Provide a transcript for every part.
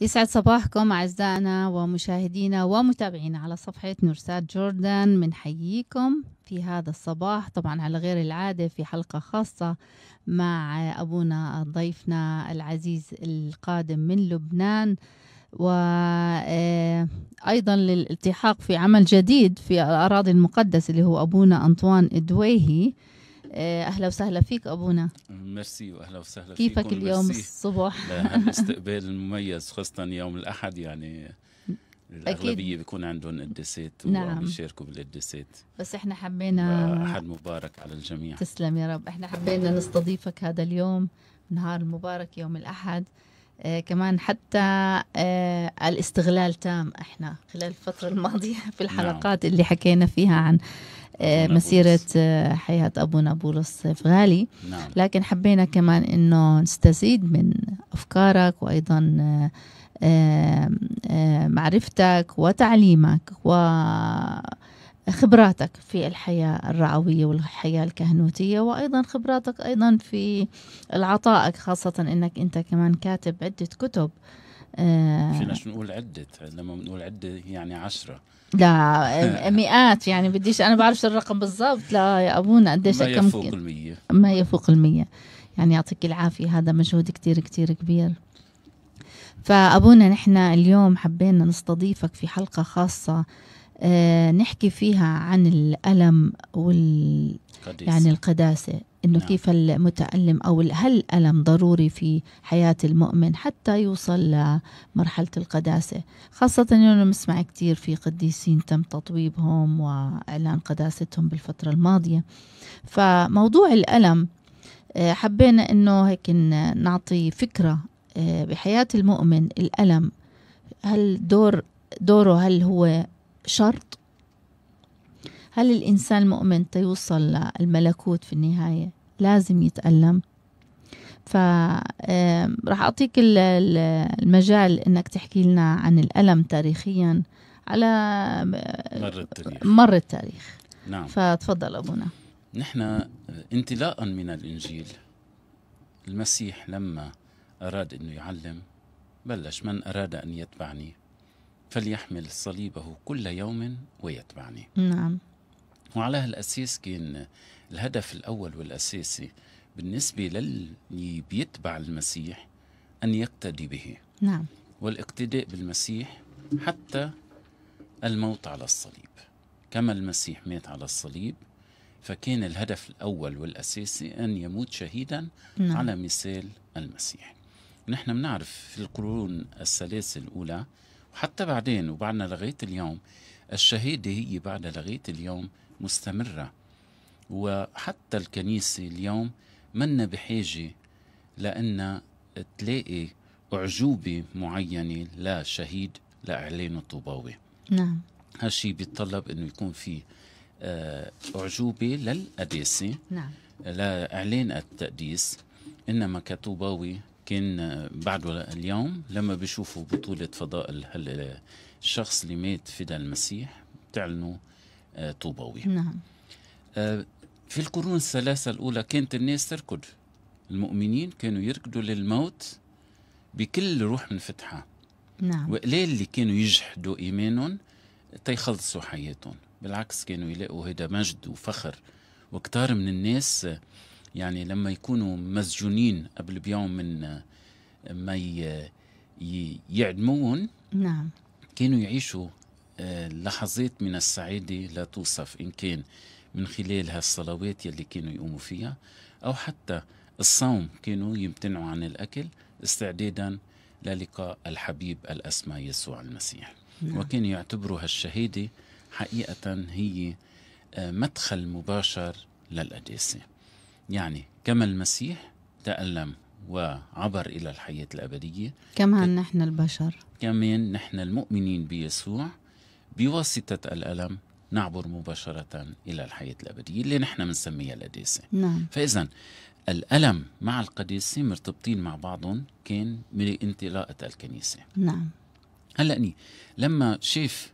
يسعد صباحكم أعزائنا ومشاهدينا ومتابعينا على صفحة نورسات من حييكم في هذا الصباح طبعا على غير العادة في حلقة خاصة مع أبونا ضيفنا العزيز القادم من لبنان وأيضا آه، للالتحاق في عمل جديد في الأراضي المقدسة اللي هو أبونا أنطوان إدويهي آه، اهلا وسهلا فيك ابونا ميرسي واهلا وسهلا فيك كيفك اليوم الصبح الاستقبال المميز خاصه يوم الاحد يعني الاغلبيه بيكون عندهم قداسات نعم بيشاركوا بالقداسات بس احنا حبينا احد مبارك على الجميع تسلم يا رب احنا حبينا نستضيفك هذا اليوم نهار المبارك يوم الاحد آه كمان حتى آه الاستغلال تام احنا خلال الفتره الماضيه في نعم. الحلقات نعم. اللي حكينا فيها عن مسيرة آه، حياة أبونا بولس فغالي نعم. لكن حبينا كمان أنه نستزيد من أفكارك وأيضا آه، آه، معرفتك وتعليمك وخبراتك في الحياة الرعوية والحياة الكهنوتية وأيضا خبراتك أيضا في العطائك خاصة أنك أنت كمان كاتب عدة كتب فيناش نقول عدة لما بنقول عدة يعني عشرة لا آه. مئات يعني بديش انا بعرفش الرقم بالضبط لا يا ابونا قديش ما يفوق المية ما يفوق المية يعني يعطيك العافية هذا مجهود كتير كتير كبير فأبونا نحن اليوم حبينا نستضيفك في حلقة خاصة آه، نحكي فيها عن الألم وال قديس. يعني القداسة انه نعم. كيف المتالم او هل الالم ضروري في حياه المؤمن حتى يوصل لمرحله القداسه خاصه انه نسمع كثير في قديسين تم تطويبهم واعلان قداستهم بالفتره الماضيه فموضوع الالم آه، حبينا انه هيك نعطي فكره آه، بحياه المؤمن الالم هل دور دوره هل هو شرط هل الإنسان المؤمن تيوصل للملكوت في النهاية لازم يتألم راح أعطيك المجال أنك تحكي لنا عن الألم تاريخيا على مر التاريخ مر التاريخ نعم فتفضل أبونا نحن انطلاء آه، من الإنجيل المسيح لما أراد أنه يعلم بلش من أراد أن يتبعني فليحمل صليبه كل يوم ويتبعني نعم وعلى هالأساس كان الهدف الأول والأساسي بالنسبة للي بيتبع المسيح أن يقتدي به نعم والاقتداء بالمسيح حتى الموت على الصليب كما المسيح مات على الصليب فكان الهدف الأول والأساسي أن يموت شهيدا نعم. على مثال المسيح نحن بنعرف في القرون الثلاثة الأولى وحتى بعدين وبعدنا لغاية اليوم الشهادة هي بعد لغاية اليوم مستمرة وحتى الكنيسة اليوم منا بحاجة لأن تلاقي أعجوبة معينة لشهيد لإعلان الطوباوي نعم هالشي بيتطلب أنه يكون في آه، أعجوبة للقداسة نعم لإعلان التقديس إنما كطوباوي كان آه، بعد اليوم لما بيشوفوا بطولة فضاء الشخص آه، اللي مات فدا المسيح بتعلنوا طوبوي نعم آه، في القرون الثلاثة الأولى كانت الناس تركض المؤمنين كانوا يركضوا للموت بكل روح منفتحة نعم وقلال اللي كانوا يجحدوا إيمانهم تيخلصوا حياتهم بالعكس كانوا يلاقوا هذا مجد وفخر وكتار من الناس يعني لما يكونوا مسجونين قبل بيوم من ما يعدموهم نعم كانوا يعيشوا لحظات من السعادة لا توصف إن كان من خلال هالصلوات يلي كانوا يقوموا فيها أو حتى الصوم كانوا يمتنعوا عن الأكل استعدادا للقاء الحبيب الأسمى يسوع المسيح نعم. وكان يعتبروا هالشهادة حقيقة هي آه، مدخل مباشر للقداسة يعني كما المسيح تألم وعبر إلى الحياة الأبدية كمان نحن البشر كمان نحن المؤمنين بيسوع بواسطة الألم نعبر مباشرة إلى الحياة الأبدية اللي نحن بنسميها القداسة نعم. فإذا الألم مع القداسة مرتبطين مع بعضهم كان من انطلاقة الكنيسة نعم هلا أني لما شاف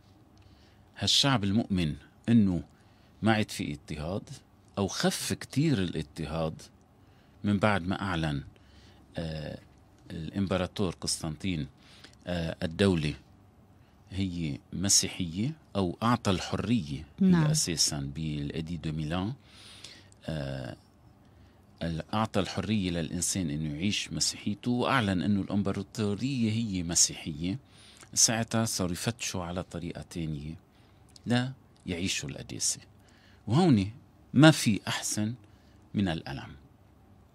هالشعب المؤمن أنه ما عاد في اضطهاد أو خف كتير الاضطهاد من بعد ما أعلن آه الإمبراطور قسطنطين آه الدولة هي مسيحية أو أعطى الحرية نعم. أساسا بالأدي دو ميلان آه أعطى الحرية للإنسان أنه يعيش مسيحيته وأعلن أنه الإمبراطورية هي مسيحية ساعتها صاروا يفتشوا على طريقة تانية لا يعيشوا القداسة وهون ما في أحسن من الألم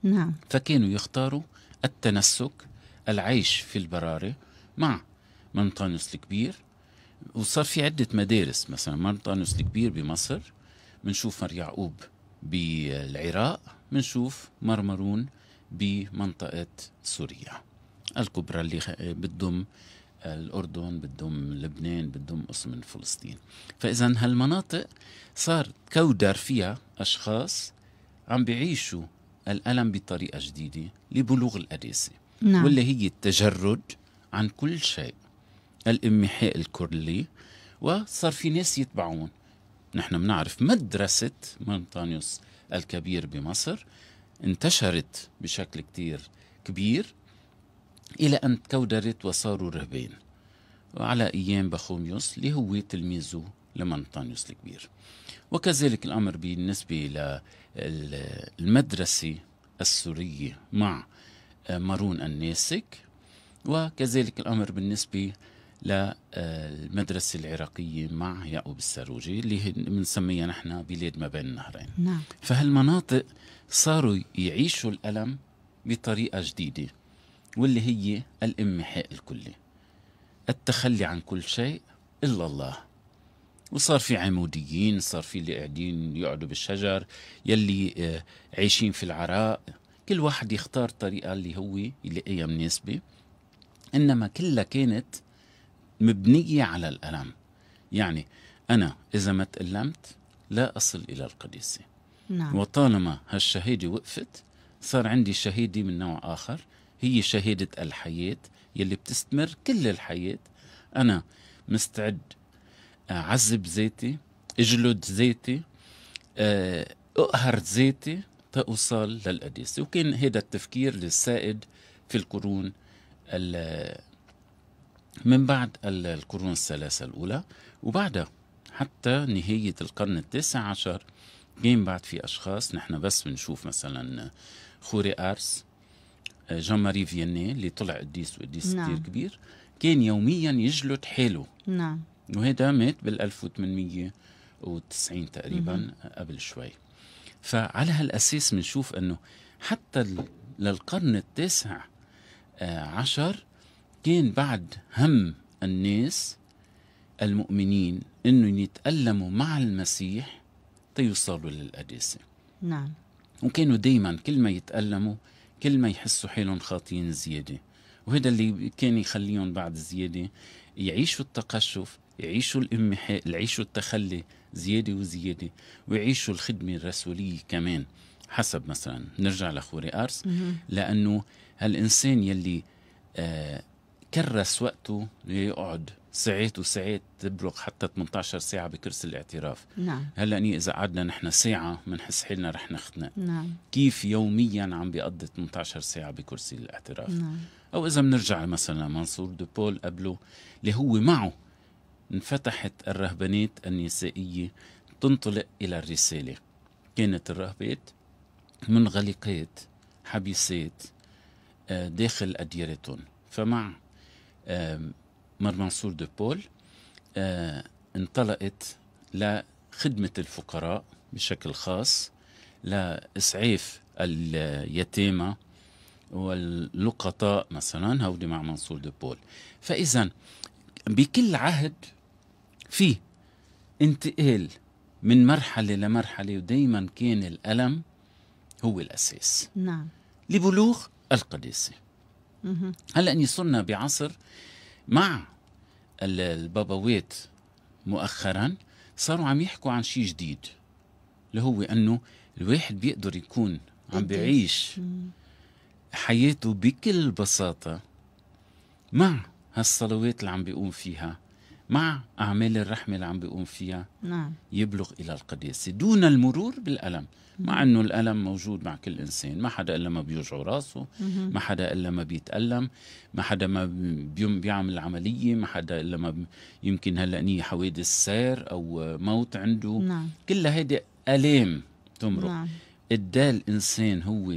نعم فكانوا يختاروا التنسك العيش في البرارة مع منطانوس الكبير وصار في عدة مدارس مثلا مرطانوس الكبير بمصر بنشوف مر يعقوب بالعراق بنشوف مرمرون بمنطقة سوريا الكبرى اللي بتضم الأردن بتضم لبنان بتضم قسم من فلسطين فإذا هالمناطق صار كودر فيها أشخاص عم بيعيشوا الألم بطريقة جديدة لبلوغ القداسة نعم. واللي هي التجرد عن كل شيء الامحاء الكلي وصار في ناس يتبعون نحن بنعرف مدرسة منطانيوس الكبير بمصر انتشرت بشكل كتير كبير إلى أن تكودرت وصاروا رهبان وعلى أيام بخوميوس اللي هو تلميذه لمنطانيوس الكبير وكذلك الأمر بالنسبة للمدرسة السورية مع مارون الناسك وكذلك الأمر بالنسبة للمدرسة آه، العراقية مع يعقوب السروجي اللي بنسميها نحن بلاد ما بين النهرين نعم. فهالمناطق صاروا يعيشوا الألم بطريقة جديدة واللي هي الامحاء الكلي التخلي عن كل شيء إلا الله وصار في عموديين صار في اللي قاعدين يقعدوا بالشجر يلي آه، عايشين في العراء كل واحد يختار طريقة اللي هو يلاقيها مناسبة إنما كلها كانت مبنية على الألم يعني أنا إذا ما تألمت لا أصل إلى القديسة نعم. وطالما هالشهيدة وقفت صار عندي شهيدة من نوع آخر هي شهيدة الحياة يلي بتستمر كل الحياة أنا مستعد آه، أعذب ذاتي أجلد ذاتي آه، أقهر ذاتي تأوصل للقديسة وكان هذا التفكير للسائد في القرون من بعد القرون الثلاثة الأولى وبعدها حتى نهاية القرن التاسع عشر كان بعد في أشخاص نحن بس بنشوف مثلا خوري أرس آه، جان ماري فيني اللي طلع قديس وقديس نعم. كتير كبير كان يوميا يجلد حاله نعم وهذا مات بال 1890 تقريبا مم. قبل شوي فعلى هالأساس بنشوف أنه حتى للقرن التاسع آه، عشر كان بعد هم الناس المؤمنين انه يتألموا مع المسيح تيوصلوا للقداسة نعم وكانوا دايما كل ما يتألموا كل ما يحسوا حالهم خاطئين زيادة وهذا اللي كان يخليهم بعد زيادة يعيشوا التقشف يعيشوا الامحاء يعيشوا التخلي زيادة وزيادة ويعيشوا الخدمة الرسولية كمان حسب مثلا نرجع لخوري أرس لأنه هالإنسان يلي آه كرس وقته ليقعد ساعات وساعات تبلغ حتى 18 ساعة بكرسي الاعتراف نعم هلا أني إذا قعدنا نحن ساعة بنحس حالنا رح نختنق نعم كيف يوميا عم بيقضي 18 ساعة بكرسي الاعتراف نعم أو إذا بنرجع مثلا منصور دوبول قبله اللي هو معه انفتحت الرهبانات النسائية تنطلق إلى الرسالة كانت الرهبات منغلقات حبيسات آه، داخل أديرتهم فمع مر منصور بول آه، انطلقت لخدمة الفقراء بشكل خاص لإسعاف اليتامى واللقطاء مثلا هودي مع منصور دو بول فإذا بكل عهد في انتقال من مرحلة لمرحلة ودايما كان الألم هو الأساس نعم لبلوغ القداسة هلا اني صرنا بعصر مع الباباويت مؤخرا صاروا عم يحكوا عن شيء جديد اللي هو انه الواحد بيقدر يكون عم بيعيش حياته بكل بساطه مع هالصلوات اللي عم بيقوم فيها مع أعمال الرحمة اللي عم بيقوم فيها نعم. يبلغ إلى القداسة دون المرور بالألم مع أنه الألم موجود مع كل إنسان ما حدا إلا ما بيوجع راسه ما حدا إلا ما بيتألم ما حدا ما بيعمل عملية ما حدا إلا ما يمكن هلأ نية حوادث سير أو موت عنده نعم. كل هيدي ألام تمرق نعم. الدال الإنسان هو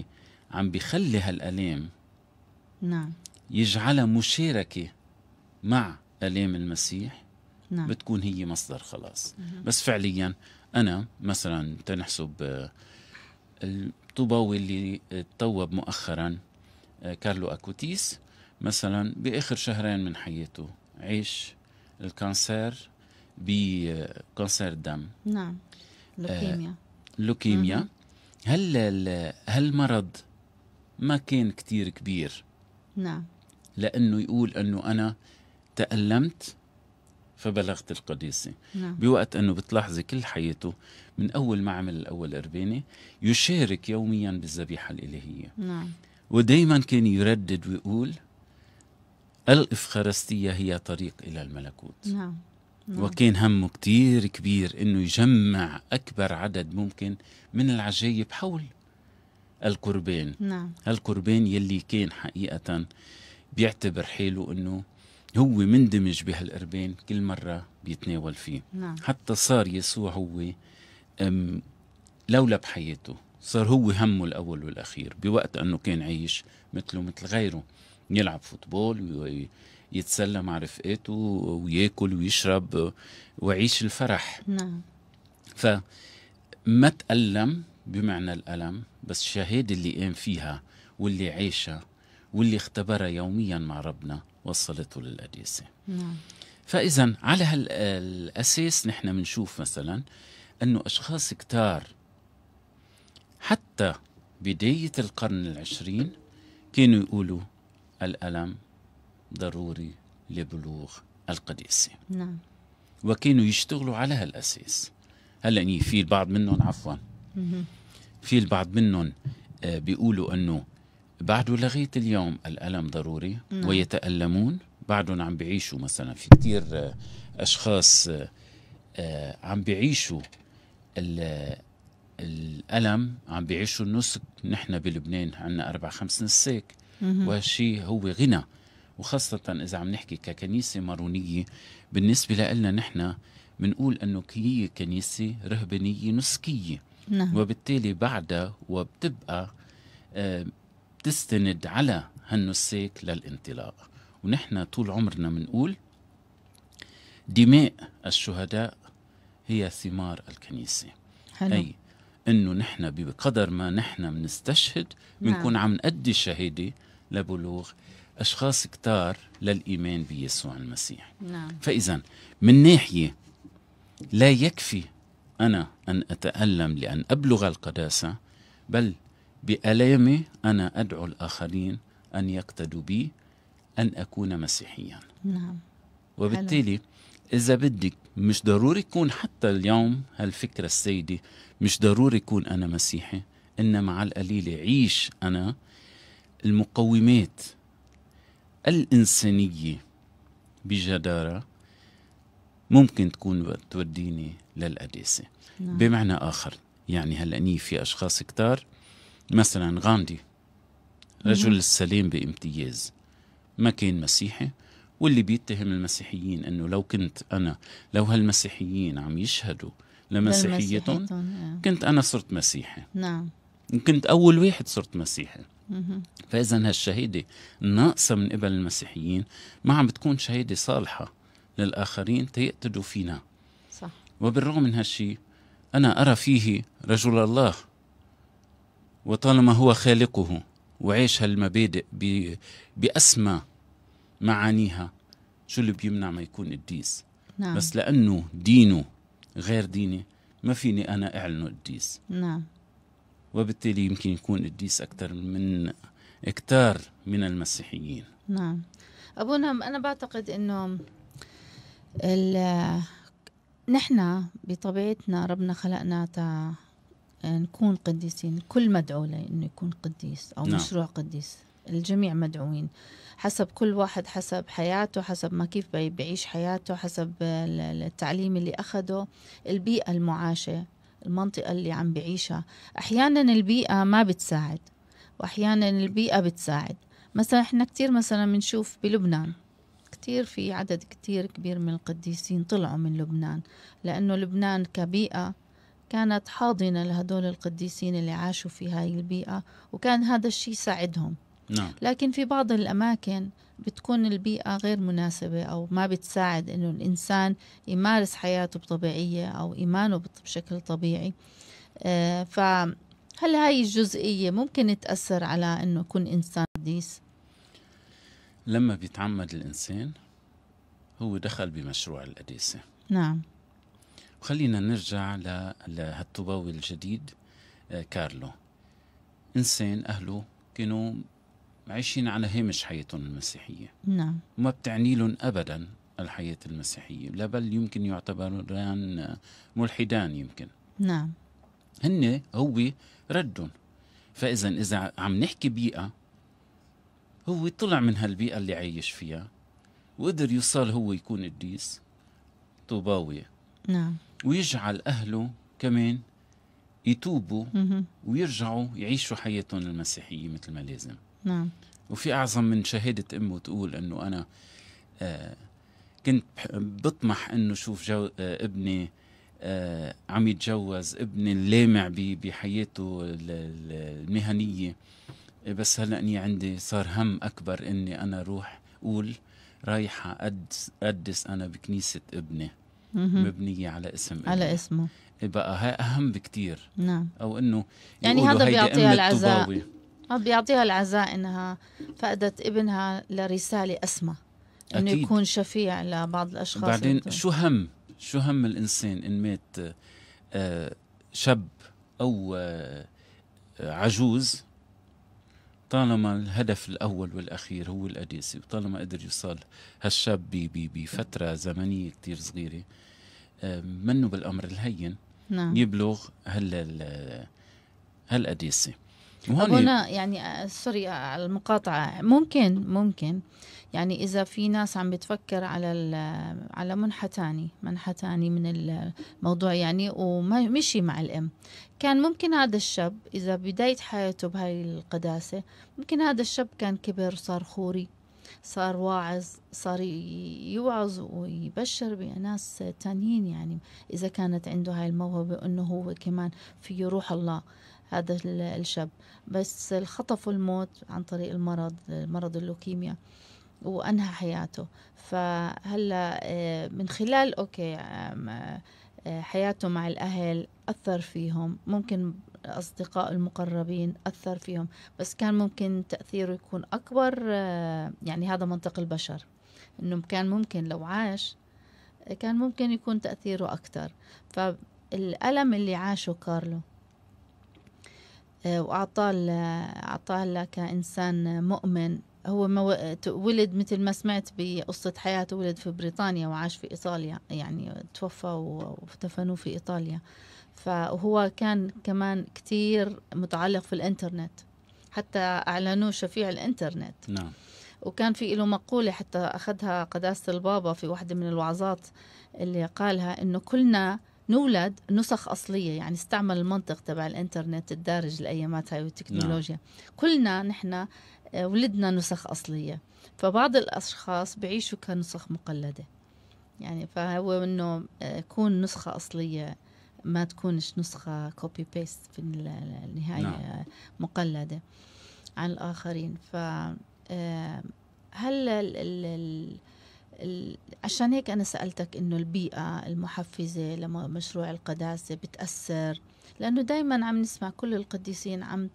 عم بيخلي هالألام نعم يجعلها مشاركة مع ألام المسيح نعم. بتكون هي مصدر خلاص مه. بس فعليا انا مثلا تنحسب آه، الطوباوي اللي تطوب مؤخرا آه، كارلو اكوتيس مثلا باخر شهرين من حياته عيش الكانسير بكانسير آه، دم نعم لوكيميا لوكيميا هل هالمرض ما كان كتير كبير نعم لانه يقول انه انا تألمت فبلغت القديسة نعم. بوقت أنه بتلاحظي كل حياته من أول ما عمل الأول أربانة يشارك يوميا بالذبيحة الإلهية نعم. ودايما كان يردد ويقول الإفخارستية هي طريق إلى الملكوت نعم. نعم. وكان همه كتير كبير انه يجمع اكبر عدد ممكن من العجايب حول القربان نعم. القربان يلي كان حقيقة بيعتبر حاله انه هو مندمج بهالقربان كل مرة بيتناول فيه نعم. حتى صار يسوع هو لولا بحياته صار هو همه الأول والأخير بوقت أنه كان عايش مثله مثل غيره يلعب فوتبول يتسلى مع رفقاته وياكل ويشرب ويعيش الفرح نعم فما تألم بمعنى الألم بس الشهادة اللي قام فيها واللي عاشها واللي اختبرها يوميا مع ربنا وصلته للقديسة نعم. فإذا على هالأساس نحن بنشوف مثلا أنه أشخاص كتار حتى بداية القرن العشرين كانوا يقولوا الألم ضروري لبلوغ القديسة نعم وكانوا يشتغلوا على هالأساس هلا يعني في البعض منهم عفوا في البعض منهم آه، بيقولوا أنه بعد لغيت اليوم الالم ضروري مم. نعم. ويتالمون بعدهم عم بيعيشوا مثلا في كثير آه، اشخاص آه، آه، عم بيعيشوا الالم عم بيعيشوا النسك نحن بلبنان عندنا اربع خمس نساك وهالشيء هو غنى وخاصة إذا عم نحكي ككنيسة مارونية بالنسبة لنا نحن بنقول أنه هي كنيسة رهبانية نسكية نعم. وبالتالي بعدها وبتبقى بتستند على هالنسيك للانطلاق ونحن طول عمرنا بنقول دماء الشهداء هي ثمار الكنيسة حلو. أي أنه نحن بقدر ما نحن بنستشهد بنكون نعم. عم نأدي الشهادة لبلوغ أشخاص كتار للإيمان بيسوع المسيح نعم. فإذا من ناحية لا يكفي أنا أن أتألم لأن أبلغ القداسة بل بألامي أنا أدعو الآخرين أن يقتدوا بي أن أكون مسيحيا نعم وبالتالي إذا بدك مش ضروري يكون حتى اليوم هالفكرة السيدة مش ضروري يكون أنا مسيحي إنما على القليلة عيش أنا المقومات الإنسانية بجدارة ممكن تكون توديني للقداسة نعم. بمعنى آخر يعني هلأني في أشخاص كتار مثلا غاندي رجل السلام بامتياز ما كان مسيحي واللي بيتهم المسيحيين انه لو كنت انا لو هالمسيحيين عم يشهدوا لمسيحيتهم آه. كنت انا صرت مسيحي نعم كنت اول واحد صرت مسيحي فاذا هالشهاده الناقصه من قبل المسيحيين ما عم بتكون شهاده صالحه للاخرين تيقتدوا فينا صح وبالرغم من هالشيء انا ارى فيه رجل الله وطالما هو خالقه وعيش هالمبادئ بأسمى معانيها شو اللي بيمنع ما يكون قديس نعم. بس لأنه دينه غير ديني ما فيني أنا أعلنه قديس نعم وبالتالي يمكن يكون قديس أكثر من أكثر من المسيحيين نعم أبونا نعم، أنا بعتقد أنه ال... نحن بطبيعتنا ربنا خلقنا آه، نكون قديسين الكل مدعو لأنه يكون قديس أو نعم. مشروع قديس الجميع مدعوين حسب كل واحد حسب حياته حسب ما كيف بيعيش حياته حسب التعليم اللي أخده البيئة المعاشة المنطقة اللي عم بعيشها أحيانا البيئة ما بتساعد وأحيانا البيئة بتساعد مثلا إحنا كثير مثلا بنشوف بلبنان كثير في عدد كثير كبير من القديسين طلعوا من لبنان لأنه لبنان كبيئة كانت حاضنة لهدول القديسين اللي عاشوا في هاي البيئة وكان هذا الشيء ساعدهم نعم. لكن في بعض الأماكن بتكون البيئة غير مناسبة أو ما بتساعد إنه الإنسان يمارس حياته بطبيعية أو إيمانه بشكل طبيعي آه فهل هاي الجزئية ممكن تأثر على إنه يكون إنسان قديس؟ لما بيتعمد الإنسان هو دخل بمشروع القديسة نعم خلينا نرجع لهالطوباوي الجديد آه، كارلو إنسان أهله كانوا عايشين على هامش حياتهم المسيحية نعم وما بتعني لهم أبدا الحياة المسيحية لا بل يمكن يعتبران ملحدان يمكن نعم هن هو ردهم فإذا إذا عم نحكي بيئة هو طلع من هالبيئة اللي عايش فيها وقدر يوصل هو يكون قديس طوباوي نعم ويجعل أهله كمان يتوبوا ويرجعوا يعيشوا حياتهم المسيحية مثل ما لازم نعم وفي أعظم من شهادة أمه تقول أنه أنا آه كنت بطمح أنه شوف جو آه ابني آه عم يتجوز ابني اللامع بحياته المهنية بس هلا اني عندي صار هم اكبر اني انا اروح قول رايحه أدس, ادس انا بكنيسه ابني مبنيه على اسم على اسمه بقى هاي اهم بكتير نعم او انه يعني هذا بيعطيها العزاء آه، بيعطيها العزاء انها فقدت ابنها لرساله اسمى انه يكون شفيع لبعض الاشخاص بعدين يمكن. يعني. شو هم شو هم الانسان ان مات آه، شاب او آه، عجوز طالما الهدف الأول والأخير هو الأديسي وطالما قدر يوصل هالشاب بفترة زمنية كتير صغيرة منه بالأمر الهين نعم. يبلغ هال هالأديسي وهون يعني آه، سوري آه، على المقاطعة ممكن ممكن يعني اذا في ناس عم بتفكر على على منحى تاني منحى تاني من الموضوع يعني ومشي مع الام كان ممكن هذا الشاب اذا بدايه حياته بهاي القداسه ممكن هذا الشاب كان كبر صار خوري صار واعظ صار يوعظ ويبشر بناس تانيين يعني إذا كانت عنده هاي الموهبة أنه هو كمان فيه روح الله هذا الشاب بس خطفوا الموت عن طريق المرض مرض اللوكيميا وأنهى حياته فهلا آه، من خلال أوكي آه، حياته مع الأهل أثر فيهم ممكن أصدقاء المقربين أثر فيهم بس كان ممكن تأثيره يكون أكبر آه، يعني هذا منطق البشر إنه كان ممكن لو عاش كان ممكن يكون تأثيره اكثر فالألم اللي عاشه كارلو وأعطاه أعطاه كإنسان مؤمن هو مو... ولد مثل ما سمعت بقصة حياته ولد في بريطانيا وعاش في إيطاليا يعني توفى ودفنوه في إيطاليا فهو كان كمان كتير متعلق في الإنترنت حتى أعلنوه شفيع الإنترنت نعم وكان في له مقولة حتى أخذها قداسة البابا في واحدة من الوعظات اللي قالها إنه كلنا نولد نسخ أصلية يعني استعمل المنطق تبع الإنترنت الدارج الأيامات هاي والتكنولوجيا نعم. كلنا نحن ولدنا نسخ أصلية فبعض الأشخاص بيعيشوا كنسخ مقلدة يعني فهو إنه آه، يكون نسخة أصلية ما تكونش نسخة كوبي بيست في النهاية نعم. مقلدة عن الآخرين ف آه، هل ال ال ال عشان هيك أنا سألتك إنه البيئة المحفزة لمشروع القداسة بتأثر لأنه دايما عم نسمع كل القديسين عم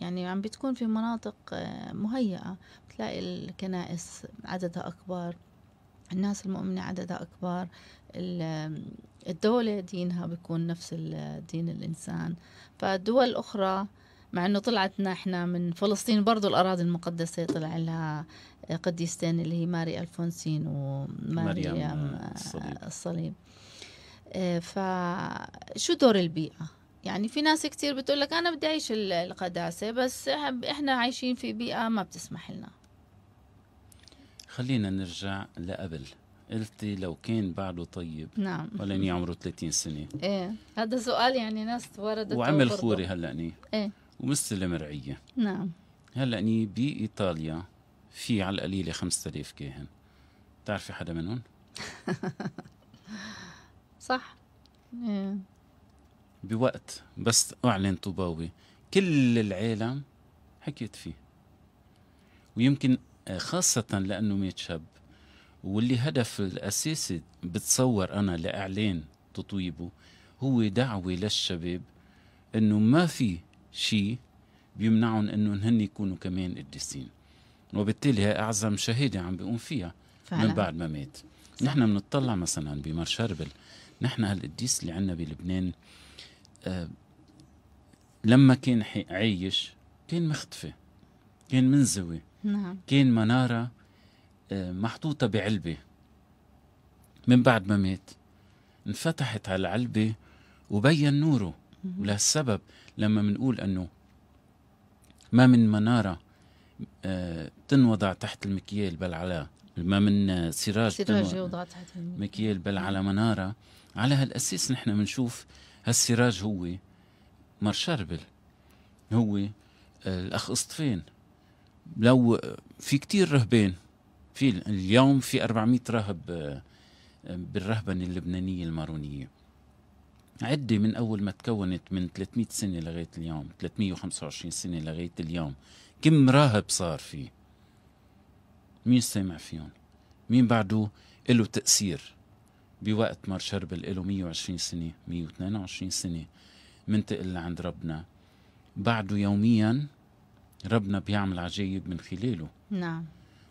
يعني عم بتكون في مناطق آه، مهيئة بتلاقي الكنائس عددها أكبر الناس المؤمنة عددها أكبر الدولة دينها بيكون نفس دين الإنسان فالدول الأخرى مع انه طلعتنا احنا من فلسطين برضو الاراضي المقدسه طلع لها آه، قديستين اللي هي ماري الفونسين وماريام الصليب, آه، الصليب. فشو دور البيئه يعني في ناس كتير بتقول لك انا بدي اعيش القداسه بس احنا عايشين في بيئه ما بتسمح لنا خلينا نرجع لقبل قلتي لو كان بعده طيب نعم ولن يعمره 30 سنه ايه هذا سؤال يعني ناس وردت وعمل خوري هلأني ايه ومستلم رعيه نعم هلأني بايطاليا في على القليله 5000 كاهن بتعرفي حدا منهم؟ صح ايه بوقت بس أعلن طوباوي كل العالم حكيت فيه ويمكن آه، خاصة لأنه ميت شاب واللي هدف الأساسي بتصور أنا لإعلان تطويبه هو دعوة للشباب أنه ما في شيء بيمنعهم إنه هن يكونوا كمان قديسين وبالتالي هي أعظم شهادة عم بيقوم فيها فعلا. من بعد ما مات نحن بنطلع مثلا بمر شربل نحن هالقديس اللي عندنا بلبنان آه، لما كان عايش كان مختفي كان منزوي نعم. كان منارة آه، محطوطة بعلبة من بعد ما مات انفتحت على العلبة وبين نوره ولهالسبب لما منقول أنه ما من منارة آه، تنوضع تحت المكيال بل على ما من سراج سراج يوضع تحت المكيال بل نعم. على منارة على هالأساس نحن بنشوف هالسراج هو مار شربل هو آه، الاخ اسطفين لو في كتير رهبان في اليوم في 400 راهب بالرهبنه اللبنانيه المارونيه عدة من أول ما تكونت من 300 سنة لغاية اليوم 325 سنة لغاية اليوم كم راهب صار فيه مين سامع فيهم مين بعده له تأثير بوقت مر شربل له 120 سنة 122 سنة منتقل لعند ربنا بعده يوميا ربنا بيعمل عجايب من خلاله نعم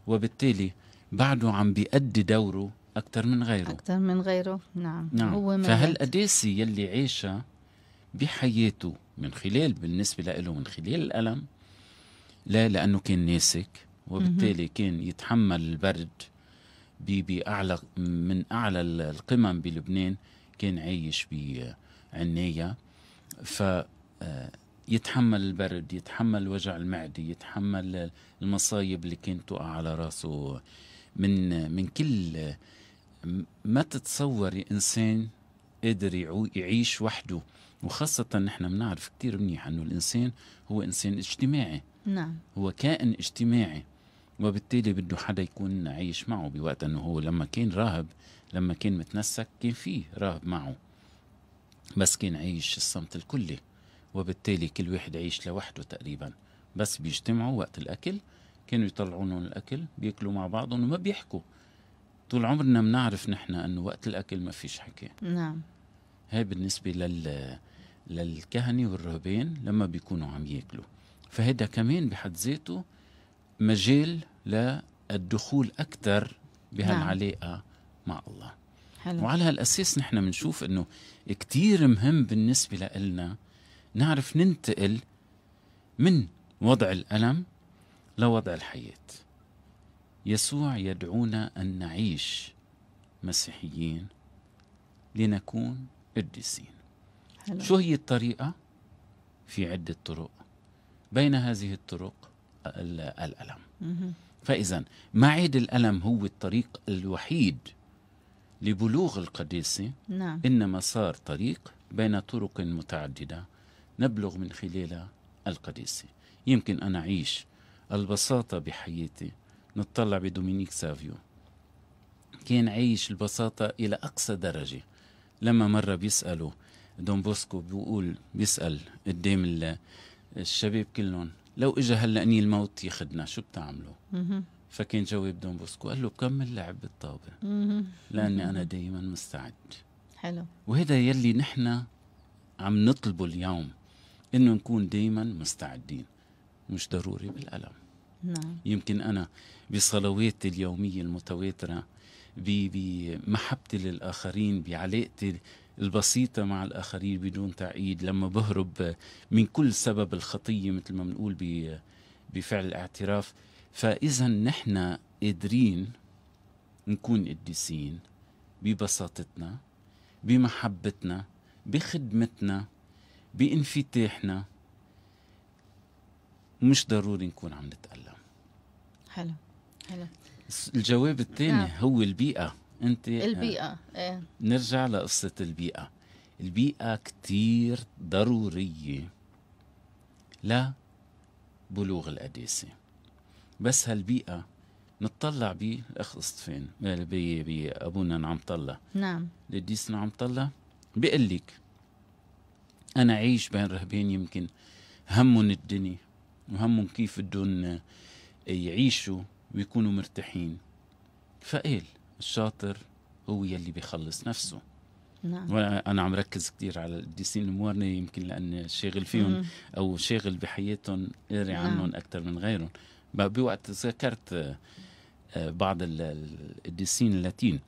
وبالتالي بعده عم بيأدي دوره أكثر من غيره أكثر من غيره نعم, نعم. هو فهالقداسة يلي عيشها بحياته من خلال بالنسبة له من خلال الألم لا لأنه كان ناسك وبالتالي كان يتحمل البرد بأعلى من أعلى القمم بلبنان كان عايش بعناية ف آه، يتحمل البرد يتحمل وجع المعدة يتحمل المصايب اللي كانت تقع على راسه من من كل ما تتصور إنسان قادر يعيش وحده وخاصة نحن بنعرف كثير منيح أنه الإنسان هو إنسان اجتماعي نعم. هو كائن اجتماعي وبالتالي بده حدا يكون عايش معه بوقت انه هو لما كان راهب لما كان متنسك كان في راهب معه بس كان عايش الصمت الكلي وبالتالي كل واحد عايش لوحده تقريبا بس بيجتمعوا وقت الاكل كانوا لهم الاكل بياكلوا مع بعضهم وما بيحكوا طول عمرنا بنعرف نحن انه وقت الاكل ما فيش حكي نعم هاي بالنسبه لل للكهنه والرهبان لما بيكونوا عم ياكلوا فهذا كمان بحد ذاته مجال للدخول أكثر نعم. بهالعلاقة نعم. مع الله حلو. وعلى هالأساس نحن بنشوف أنه كتير مهم بالنسبة لنا نعرف ننتقل من وضع الألم لوضع الحياة يسوع يدعونا أن نعيش مسيحيين لنكون قديسين حلو. شو هي الطريقة؟ في عدة طرق بين هذه الطرق الألم فإذا معيد الألم هو الطريق الوحيد لبلوغ القديسة نعم. إنما صار طريق بين طرق متعددة نبلغ من خلالها القديسة يمكن أنا أعيش البساطة بحياتي نطلع بدومينيك سافيو كان عايش البساطة إلى أقصى درجة لما مرة بيسألوا دون بوسكو بيقول بيسأل قدام الشباب كلهم لو اجى هلا نيل الموت ياخذنا شو بتعملوا؟ فكان جاوب دون بوسكو قال له بكمل لعب بالطابه لاني انا دائما مستعد حلو وهذا يلي نحن عم نطلبه اليوم انه نكون دائما مستعدين مش ضروري بالالم نعم. يمكن انا بصلواتي اليوميه المتواتره بمحبتي للاخرين بعلاقتي البسيطة مع الآخرين بدون تعقيد لما بهرب من كل سبب الخطية مثل ما بنقول بفعل الاعتراف فإذا نحن قادرين نكون قديسين ببساطتنا بمحبتنا بخدمتنا بانفتاحنا مش ضروري نكون عم نتألم حلو حلو الجواب الثاني نعم. هو البيئة انت البيئه آه، ايه نرجع لقصه البيئه البيئه كتير ضروريه لبلوغ القداسه بس هالبيئه نطلع بأخ اصطفين بابونا نعم طلع نعم لديس نعم طلع بيقلك انا عيش بين رهبان يمكن همهم الدنيا وهمهم كيف بدهم يعيشوا ويكونوا مرتاحين فقال الشاطر هو يلي بيخلص نفسه نعم. وانا عم ركز كثير على القديسين الموارنه يمكن لان شاغل فيهم مم. او شاغل بحياتهم قاري نعم. عنهم اكثر من غيرهم بوقت ذكرت آه، آه، بعض القديسين اللاتين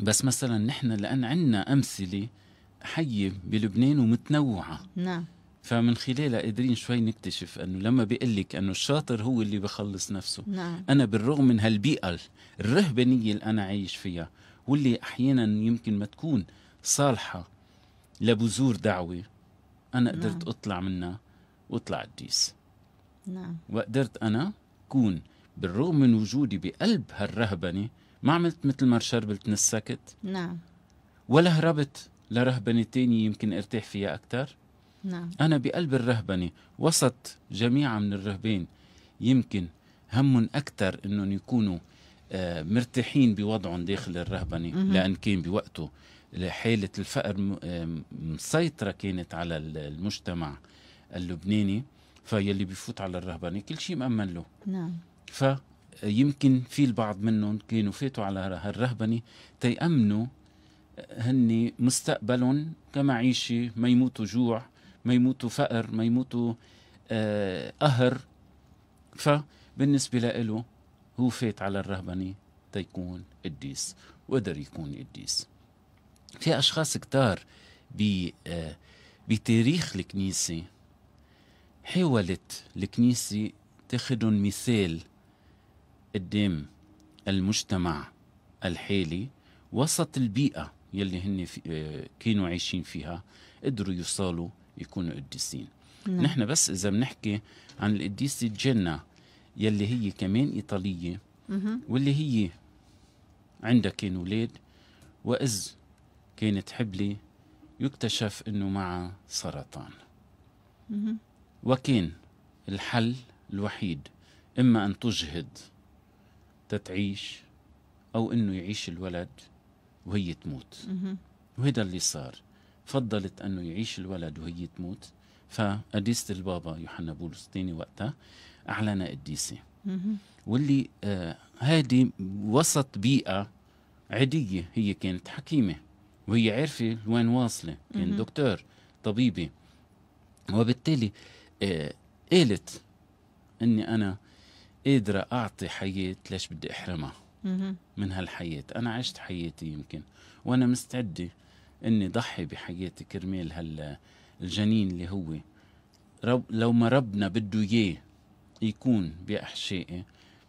بس مثلا نحن لان عندنا امثله حيه بلبنان ومتنوعه نعم فمن خلالها قادرين شوي نكتشف انه لما بيقول لك انه الشاطر هو اللي بخلص نفسه نعم. انا بالرغم من هالبيئه الرهبانيه اللي انا عايش فيها واللي احيانا يمكن ما تكون صالحه لبذور دعوه انا نعم. قدرت اطلع منها واطلع قديس نعم وقدرت انا كون بالرغم من وجودي بقلب هالرهبنه ما عملت مثل ما شربلت نسكت نعم ولا هربت لرهبنه تانية يمكن ارتاح فيها اكثر نعم انا بقلب الرهبنه وسط جميعا من الرهبان يمكن همهم اكثر انهم يكونوا آه، مرتاحين بوضعهم داخل الرهبنه لان كان بوقته حاله الفقر آه، مسيطره كانت على المجتمع اللبناني فيلي بيفوت على الرهبنه كل شيء مامن له نعم فيمكن في البعض منهم كانوا فاتوا على هالرهبنه تيامنوا هن مستقبلهم كمعيشه ما يموتوا جوع ما يموتوا فقر ما يموتوا قهر آه، فبالنسبه له هو فات على الرهبنة تيكون قديس وقدر يكون قديس في أشخاص كتار آه، بتاريخ الكنيسة حاولت الكنيسة تاخذهم مثال قدام المجتمع الحالي وسط البيئة يلي هن في آه، كانوا عايشين فيها قدروا يوصلوا يكونوا قديسين نعم. نحن بس إذا بنحكي عن القديسه الجنة يلي هي كمان إيطالية واللي هي عندها كان أولاد وإذ كانت حبلة يكتشف أنه معها سرطان وكان الحل الوحيد إما أن تجهد تتعيش أو أنه يعيش الولد وهي تموت وهذا اللي صار فضلت أنه يعيش الولد وهي تموت فقديسة البابا يوحنا بولس الثاني وقتها أعلنها الديسي واللي هذه آه، وسط بيئة عادية هي كانت حكيمة وهي عارفة وين واصلة كان دكتور طبيبة وبالتالي آه، قالت أني أنا قادرة أعطي حياة ليش بدي أحرمها من هالحياة أنا عشت حياتي يمكن وأنا مستعدة أني ضحي بحياتي كرمال هالجنين اللي هو رب لو ما ربنا بده إياه يكون بأحشائي إيه،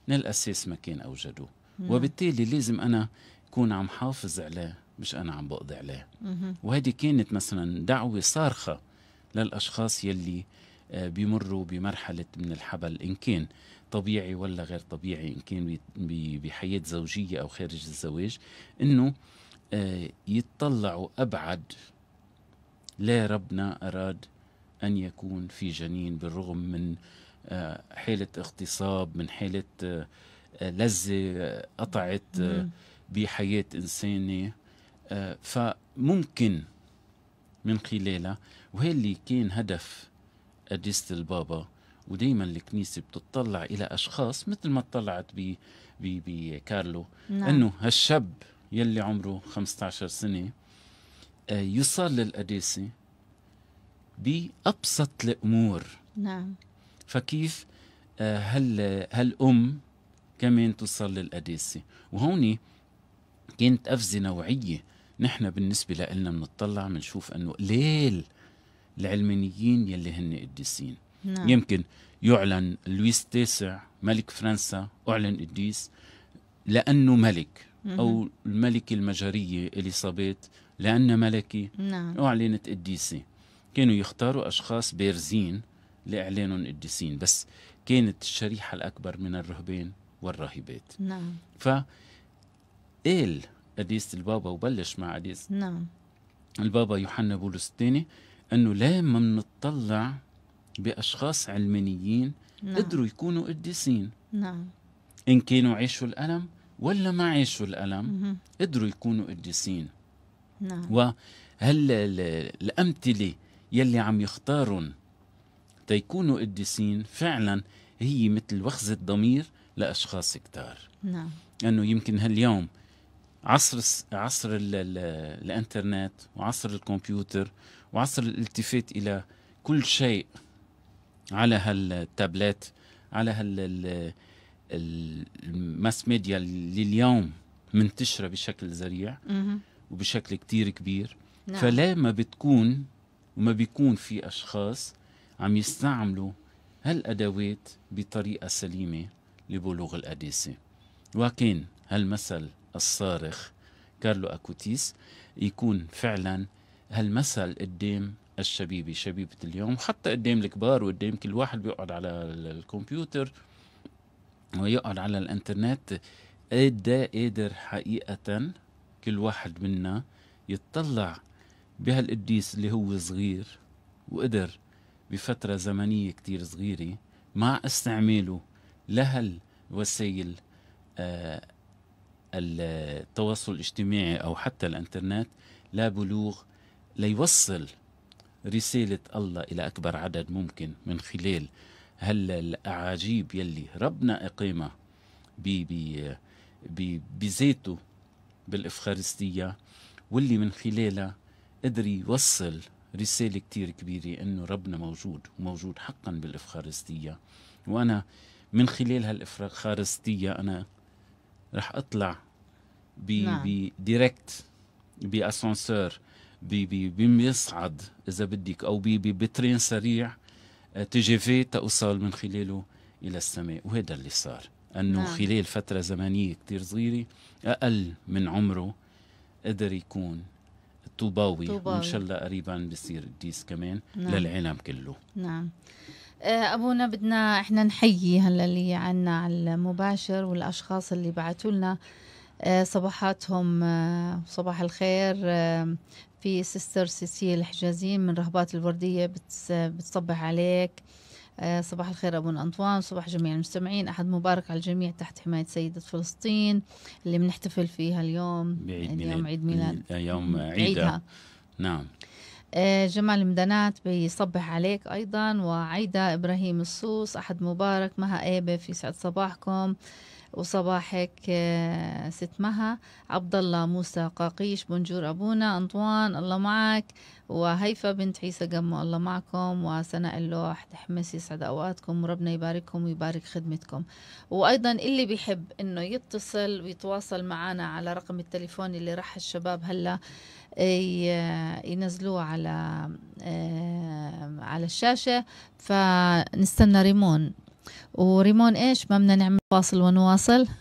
من الأساس ما كان أوجدوه وبالتالي لازم أنا أكون عم حافظ عليه مش أنا عم بقضي عليه وهذه كانت مثلا دعوة صارخة للأشخاص يلي آه، بيمروا بمرحلة من الحبل إن كان طبيعي ولا غير طبيعي إن كان بحياة زوجية أو خارج الزواج إنه آه، يتطلعوا أبعد لا ربنا أراد أن يكون في جنين بالرغم من آه، حالة اغتصاب من حالة آه، لذة آه، قطعت بحياة إنسانة فممكن من خلالها وهي اللي كان هدف قديسة البابا ودايما الكنيسة بتطلع إلى أشخاص مثل ما اطلعت بكارلو نعم. أنه هالشاب يلي عمره 15 سنة يصل للقداسة بأبسط الأمور نعم فكيف هال آه، هالأم كمان توصل للقداسة وهون كانت قفزة نوعية نحن بالنسبة لنا بنطلع بنشوف أنه قليل العلمانيين يلي هن قديسين نعم. يمكن يعلن لويس التاسع ملك فرنسا أعلن قديس لأنه ملك أو الملكة المجرية إليصابيت لأنها ملكة نعم. أعلنت قديسة كانوا يختاروا أشخاص بارزين لإعلانهم قديسين بس كانت الشريحة الأكبر من الرهبان والراهبات نعم ف قال قديس البابا وبلش مع قديس نعم البابا يوحنا بولس الثاني أنه ما منطلع بأشخاص علمانيين نعم. قدروا يكونوا قديسين نعم إن كانوا عيشوا الألم ولا ما عيشوا الألم مه. قدروا يكونوا قديسين نعم وهل الأمثلة يلي عم يختارهم تيكونوا قديسين فعلا هي مثل وخزة ضمير لأشخاص كتار نعم أنه يمكن هاليوم عصر عصر الـ الـ الانترنت وعصر الكمبيوتر وعصر الالتفات الى كل شيء على هالتابلات على هال الماس ميديا اللي اليوم منتشره بشكل ذريع وبشكل كتير كبير نعم. فلا ما بتكون وما بيكون في اشخاص عم يستعملوا هالأدوات بطريقة سليمة لبلوغ القداسة وكان هالمثل الصارخ كارلو أكوتيس يكون فعلا هالمثل قدام الشبيبة شبيبة اليوم حتى قدام الكبار وقدام كل واحد بيقعد على الكمبيوتر ويقعد على الانترنت قد قادر حقيقة كل واحد منا يتطلع بهالقديس اللي هو صغير وقدر بفترة زمنية كتير صغيرة مع استعماله لهالوسائل آه، التواصل الاجتماعي أو حتى الانترنت لبلوغ ليوصل رسالة الله إلى أكبر عدد ممكن من خلال هالأعاجيب يلي ربنا إقيمة بزيته بالإفخارستية واللي من خلالها قدر يوصل رسالة كتير كبيرة أنه ربنا موجود وموجود حقا بالإفخارستية وأنا من خلال هالإفخارستية أنا رح أطلع ديركت نعم. بأسانسور بمصعد إذا بدك أو بترين سريع آه، تي جي في تأوصل من خلاله إلى السماء وهذا اللي صار أنه نعم. خلال فترة زمنية كتير صغيرة أقل من عمره قدر يكون طوباوي وان شاء الله قريبا بصير الديس كمان نعم. للعالم كله نعم آه، ابونا بدنا احنا نحيي هلا اللي عنا على المباشر والاشخاص اللي بعثوا لنا آه، صباحاتهم آه، صباح الخير في سيستر سيسيل حجازين من رهبات الورديه بتصبح عليك آه، صباح الخير أبونا أنطوان صباح جميع المستمعين أحد مبارك على الجميع تحت حماية سيدة فلسطين اللي بنحتفل فيها اليوم بعيد ميلاد عيد ميلاد آه، يوم عيدها, نعم آه، جمال مدنات بيصبح عليك أيضا وعيدة إبراهيم الصوص أحد مبارك مها أيبة في سعد صباحكم وصباحك آه، ست مها عبد الله موسى قاقيش بونجور أبونا أنطوان الله معك وهيفا بنت عيسى قمو الله معكم وسناء اللوح تحمس يسعد أوقاتكم وربنا يبارككم ويبارك خدمتكم وأيضا اللي بيحب أنه يتصل ويتواصل معنا على رقم التليفون اللي راح الشباب هلأ آه، ينزلوه على آه، على الشاشة فنستنى ريمون وريمون ايش ما بدنا نعمل فاصل ونواصل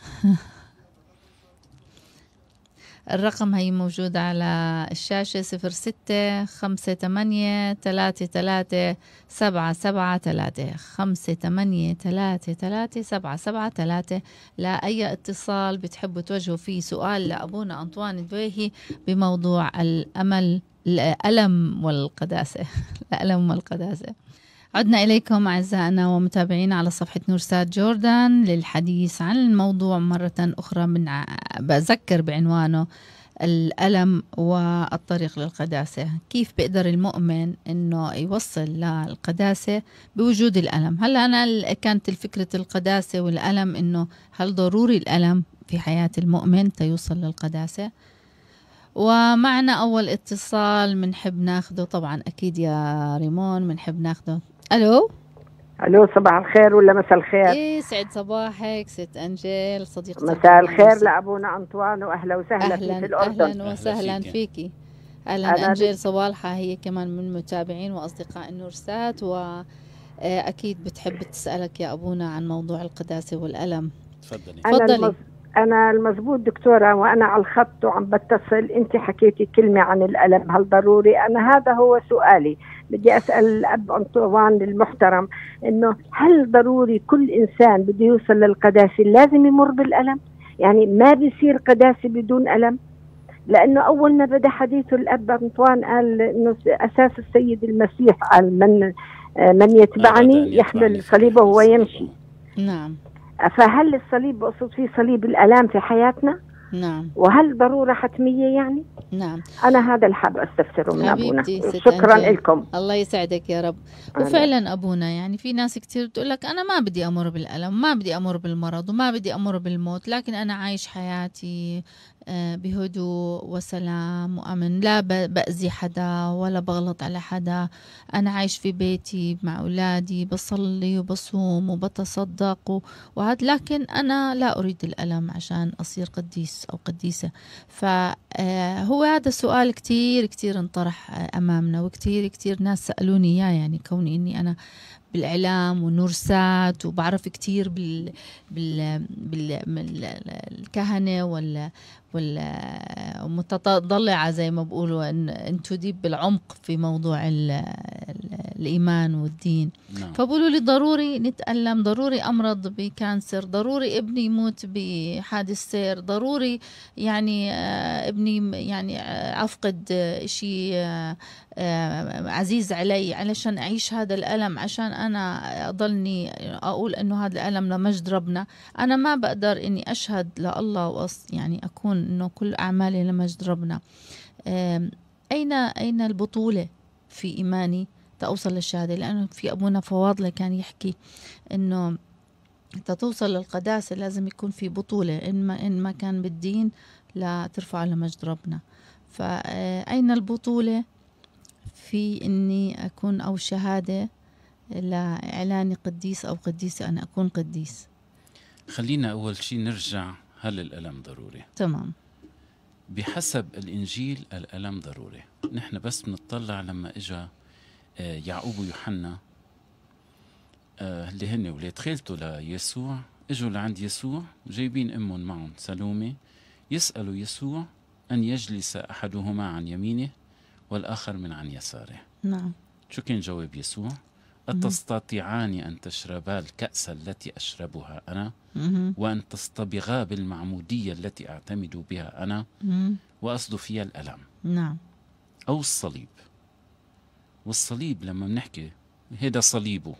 الرقم هي موجود على الشاشة صفر ستة خمسة تمانية تلاتة تلاتة سبعة سبعة تلاتة خمسة تمانية تلاتة تلاتة سبعة سبعة تلاتة لأي اتصال بتحبوا توجهوا فيه سؤال لأبونا أنطوان دويهي بموضوع الأمل الألم والقداسة الألم والقداسة عدنا إليكم أعزائنا ومتابعينا على صفحة نورسات جوردان للحديث عن الموضوع مرة أخرى من بذكر بعنوانه الألم والطريق للقداسة كيف بيقدر المؤمن أنه يوصل للقداسة بوجود الألم هل أنا كانت الفكرة القداسة والألم أنه هل ضروري الألم في حياة المؤمن تيوصل للقداسة ومعنا أول اتصال بنحب ناخده طبعا أكيد يا ريمون بنحب ناخده الو الو صباح الخير ولا مساء الخير يسعد إيه، صباحك ست انجيل صديقتي مساء الخير لابونا انطوان واهلا وسهلا أهلاً في الاردن اهلا وسهلا فيكي اهلا انجيل صوالحه هي كمان من متابعين واصدقاء النورسات و آه، اكيد بتحب تسالك يا ابونا عن موضوع القداسه والالم تفضلي تفضلي انا المزبوط دكتوره وانا على الخط وعم بتصل انت حكيتي كلمه عن الالم هل ضروري انا هذا هو سؤالي بدي اسال الاب انطوان المحترم انه هل ضروري كل انسان بده يوصل للقداسه لازم يمر بالالم يعني ما بيصير قداسه بدون الم لانه اول ما بدا حديثه الاب انطوان قال انه اساس السيد المسيح قال من آه، آه، من يتبعني يحمل صليبه ويمشي نعم فهل الصليب بقصد فيه صليب الالام في حياتنا؟ نعم وهل ضرورة حتمية يعني؟ نعم أنا هذا اللي حابة أستفسره من أبونا شكرا لكم الله يسعدك يا رب وفعلا أبونا يعني في ناس كثير بتقول لك أنا ما بدي أمر بالألم ما بدي أمر بالمرض وما بدي أمر بالموت لكن أنا عايش حياتي آه، بهدوء وسلام وأمن لا بأذي حدا ولا بغلط على حدا أنا عايش في بيتي مع أولادي بصلي وبصوم وبتصدق وهذا لكن أنا لا أريد الألم عشان أصير قديس أو قديسة فهو آه، هذا سؤال كتير كتير انطرح آه، أمامنا وكتير كتير ناس سألوني إياه يعني كوني إني أنا بالاعلام ونورسات وبعرف كثير بال بال بال بالكهنه وال والمتطلعه زي ما بقولوا ان, انتو ديب بالعمق في موضوع ال الايمان والدين نعم. فبقولوا لي ضروري نتالم ضروري امرض بكانسر ضروري ابني يموت بحادث سير ضروري يعني آه، ابني يعني آه، افقد آه، شيء عزيز علي علشان اعيش هذا الالم عشان انا اضلني اقول انه هذا الالم لمجد ربنا انا ما بقدر اني اشهد لله وأص يعني اكون انه كل اعمالي لمجد ربنا اين اين البطوله في ايماني تأوصل للشهاده لانه في ابونا فواضله كان يحكي انه تتوصل للقداسة لازم يكون في بطولة إن ما, إن ما كان بالدين لا ترفع لمجد ربنا فأين البطولة في إني أكون أو شهادة لا إعلاني قديس أو قديسة أنا أكون قديس خلينا أول شيء نرجع هل الألم ضروري تمام بحسب الإنجيل الألم ضروري نحن بس بنطلع لما إجا آه، يعقوب ويوحنا آه، اللي هن ولاد خالته ليسوع اجوا لعند يسوع جايبين امهم معهم سلومه يسالوا يسوع ان يجلس احدهما عن يمينه والاخر من عن يساره نعم شو كان جواب يسوع؟ أتستطيعان أن تشربا الكأس التي أشربها أنا وأن تصطبغا بالمعمودية التي أعتمد بها أنا وأصد فيها الألم نعم أو الصليب والصليب لما بنحكي هيدا صليبه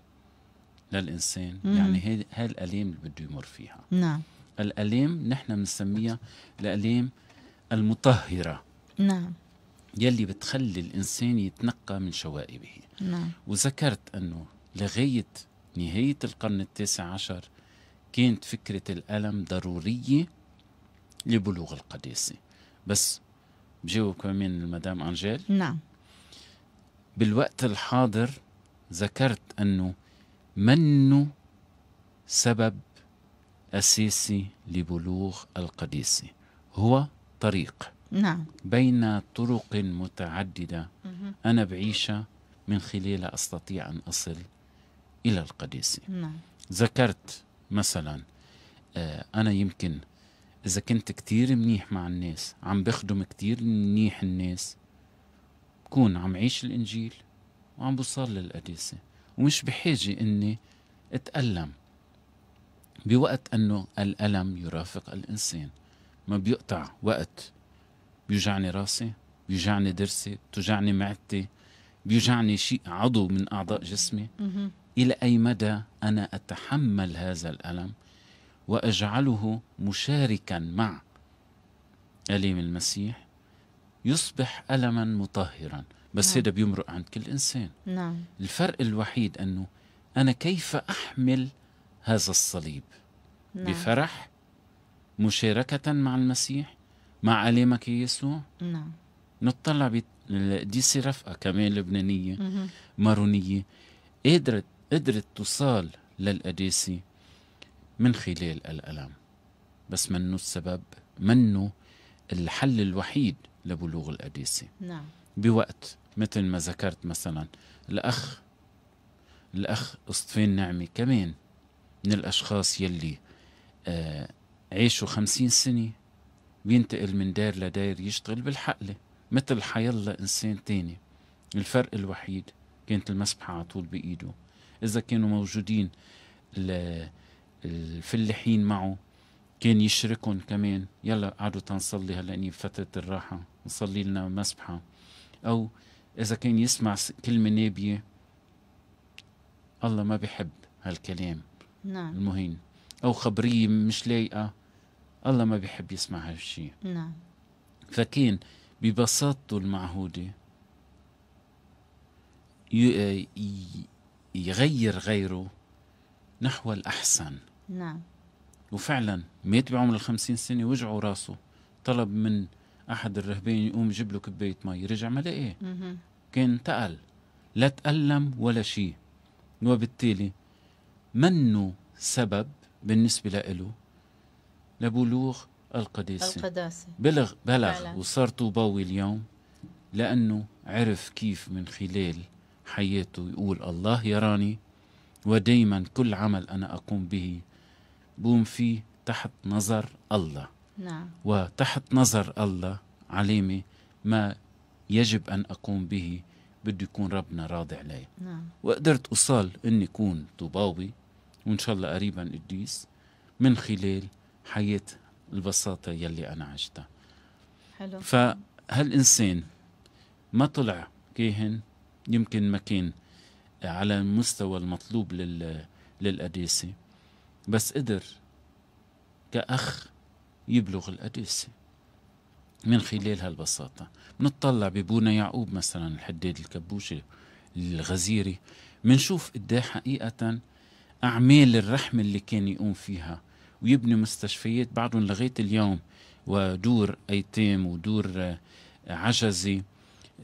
للإنسان يعني هاي الألام اللي بده يمر فيها نعم الألام نحن بنسميها الألام المطهرة نعم يلي بتخلي الإنسان يتنقى من شوائبه نعم. وذكرت أنه لغاية نهاية القرن التاسع عشر كانت فكرة الألم ضرورية لبلوغ القداسة بس بجاوب كمان المدام أنجيل نعم بالوقت الحاضر ذكرت أنه منه سبب أساسي لبلوغ القديسي هو طريق نعم بين طرق متعددة أنا بعيشها من خلالها أستطيع أن أصل إلى القداسة نعم. ذكرت مثلا آه، أنا يمكن إذا كنت كتير منيح مع الناس عم بخدم كتير منيح الناس بكون عم عيش الإنجيل وعم بوصل للقديسة ومش بحاجة إني أتألم بوقت أنه الألم يرافق الإنسان ما بيقطع وقت بيوجعني راسي بيوجعني ضرسي بتوجعني معدتي بيوجعني شيء عضو من أعضاء جسمي إلى أي مدى أنا أتحمل هذا الألم وأجعله مشاركا مع أليم المسيح يصبح ألما مطهرا بس نعم. هذا بيمرق عند كل إنسان نعم. الفرق الوحيد أنه أنا كيف أحمل هذا الصليب نعم. بفرح مشاركة مع المسيح مع يا مكيسو نعم نطلع بالقديسه رفقه كمان لبنانيه مارونيه قدرت قدرت توصل للقداسه من خلال الالم بس منه السبب منه الحل الوحيد لبلوغ القداسه نعم بوقت مثل ما ذكرت مثلا الاخ الاخ اصطفين نعمي كمان من الاشخاص يلي آه عاشوا خمسين سنه بينتقل من دار لدار يشتغل بالحقلة مثل حيلا إنسان تاني الفرق الوحيد كانت المسبحة على طول بإيده إذا كانوا موجودين الفلاحين معه كان يشركهم كمان يلا قعدوا تنصلي هلا اني بفترة الراحة نصلي لنا مسبحة أو إذا كان يسمع كلمة نابية الله ما بيحب هالكلام نعم المهين أو خبرية مش لايقة الله ما بيحب يسمع هالشيء نعم فكين ببساطته المعهودة يغير غيره نحو الأحسن نعم وفعلا مات بعمر الخمسين سنة وجعوا راسه طلب من أحد الرهبين يقوم يجيب له كباية مي رجع ما لقيه كان انتقل لا تألم ولا شيء وبالتالي منه سبب بالنسبة له لبلوغ القداسة القداسة بلغ بلغ فعلا. وصار طوباوي اليوم لأنه عرف كيف من خلال حياته يقول الله يراني ودايما كل عمل أنا أقوم به بوم فيه تحت نظر الله نعم. وتحت نظر الله علامة ما يجب أن أقوم به بده يكون ربنا راضي علي نعم. وقدرت أوصل أني كون طوباوي وإن شاء الله قريبا قديس من خلال حياة البساطة يلي أنا عشتها حلو فهالإنسان ما طلع كاهن يمكن ما كان على المستوى المطلوب لل للقداسة بس قدر كأخ يبلغ القداسة من خلال هالبساطة بنطلع ببونا يعقوب مثلا الحداد الكبوشي الغزيري منشوف قد حقيقة أعمال الرحمة اللي كان يقوم فيها ويبنوا مستشفيات بعدهم لغاية اليوم ودور أيتام ودور آه، عجزة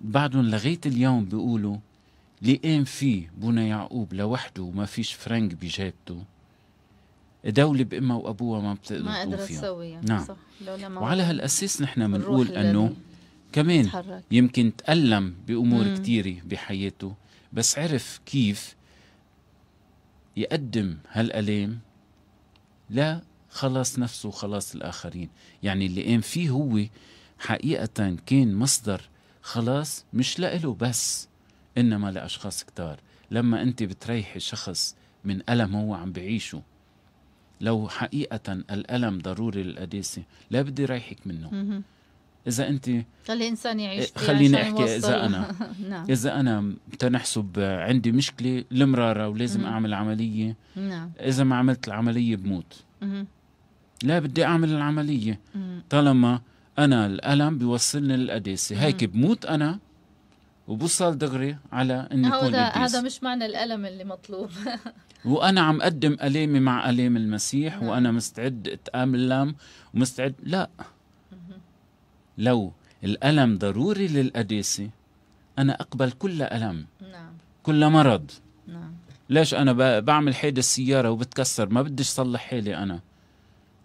بعدهم لغاية اليوم بيقولوا اللي قام فيه بونا يعقوب لوحده وما فيش فرنك بجيبته دولة بأمها وأبوها ما بتقدر ما قدرت تسويها نعم وعلى هالأساس نحن بنقول أنه كمان تحرك. يمكن تألم بأمور كثيرة بحياته بس عرف كيف يقدم هالألام لا خلص نفسه وخلص الآخرين يعني اللي قام فيه هو حقيقة كان مصدر خلاص مش لإله بس إنما لأشخاص كتار لما أنت بتريحي شخص من ألم هو عم بعيشه لو حقيقة الألم ضروري للقداسة لا بدي ريحك منه إذا أنت خلي إنسان يعيش إيه، خليني أحكي يوصل. إذا أنا نعم. إذا أنا تنحسب عندي مشكلة المرارة ولازم أعمل عملية نعم. إذا ما عملت العملية بموت لا بدي اعمل العمليه مم. طالما انا الالم بيوصلني للقداسه هيك بموت انا وبوصل دغري على اني هذا هذا مش معنى الالم اللي مطلوب وانا عم اقدم الامي مع الام المسيح مم. نعم. وانا مستعد اتالم ومستعد لا لو الالم ضروري للقداسه انا اقبل كل الم نعم. كل مرض نعم. ليش انا بعمل حيد السياره وبتكسر ما بديش صلح حالي انا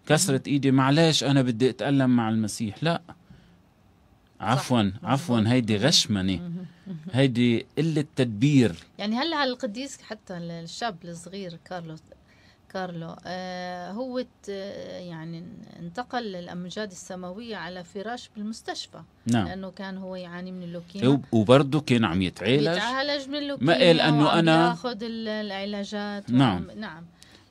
كسرت إيدي معلش أنا بدي أتألم مع المسيح لا عفوا عفوا هيدي غشمنة هيدي قلة تدبير يعني هلا القديس حتى الشاب الصغير كارلوس كارلو آه هو يعني انتقل للأمجاد السماوية على فراش بالمستشفى نعم. لأنه كان هو يعاني من اللوكيميا وبرضه كان عم يتعالج يتعالج من اللوكيميا ما قال أنه أنا ياخذ العلاجات نعم نعم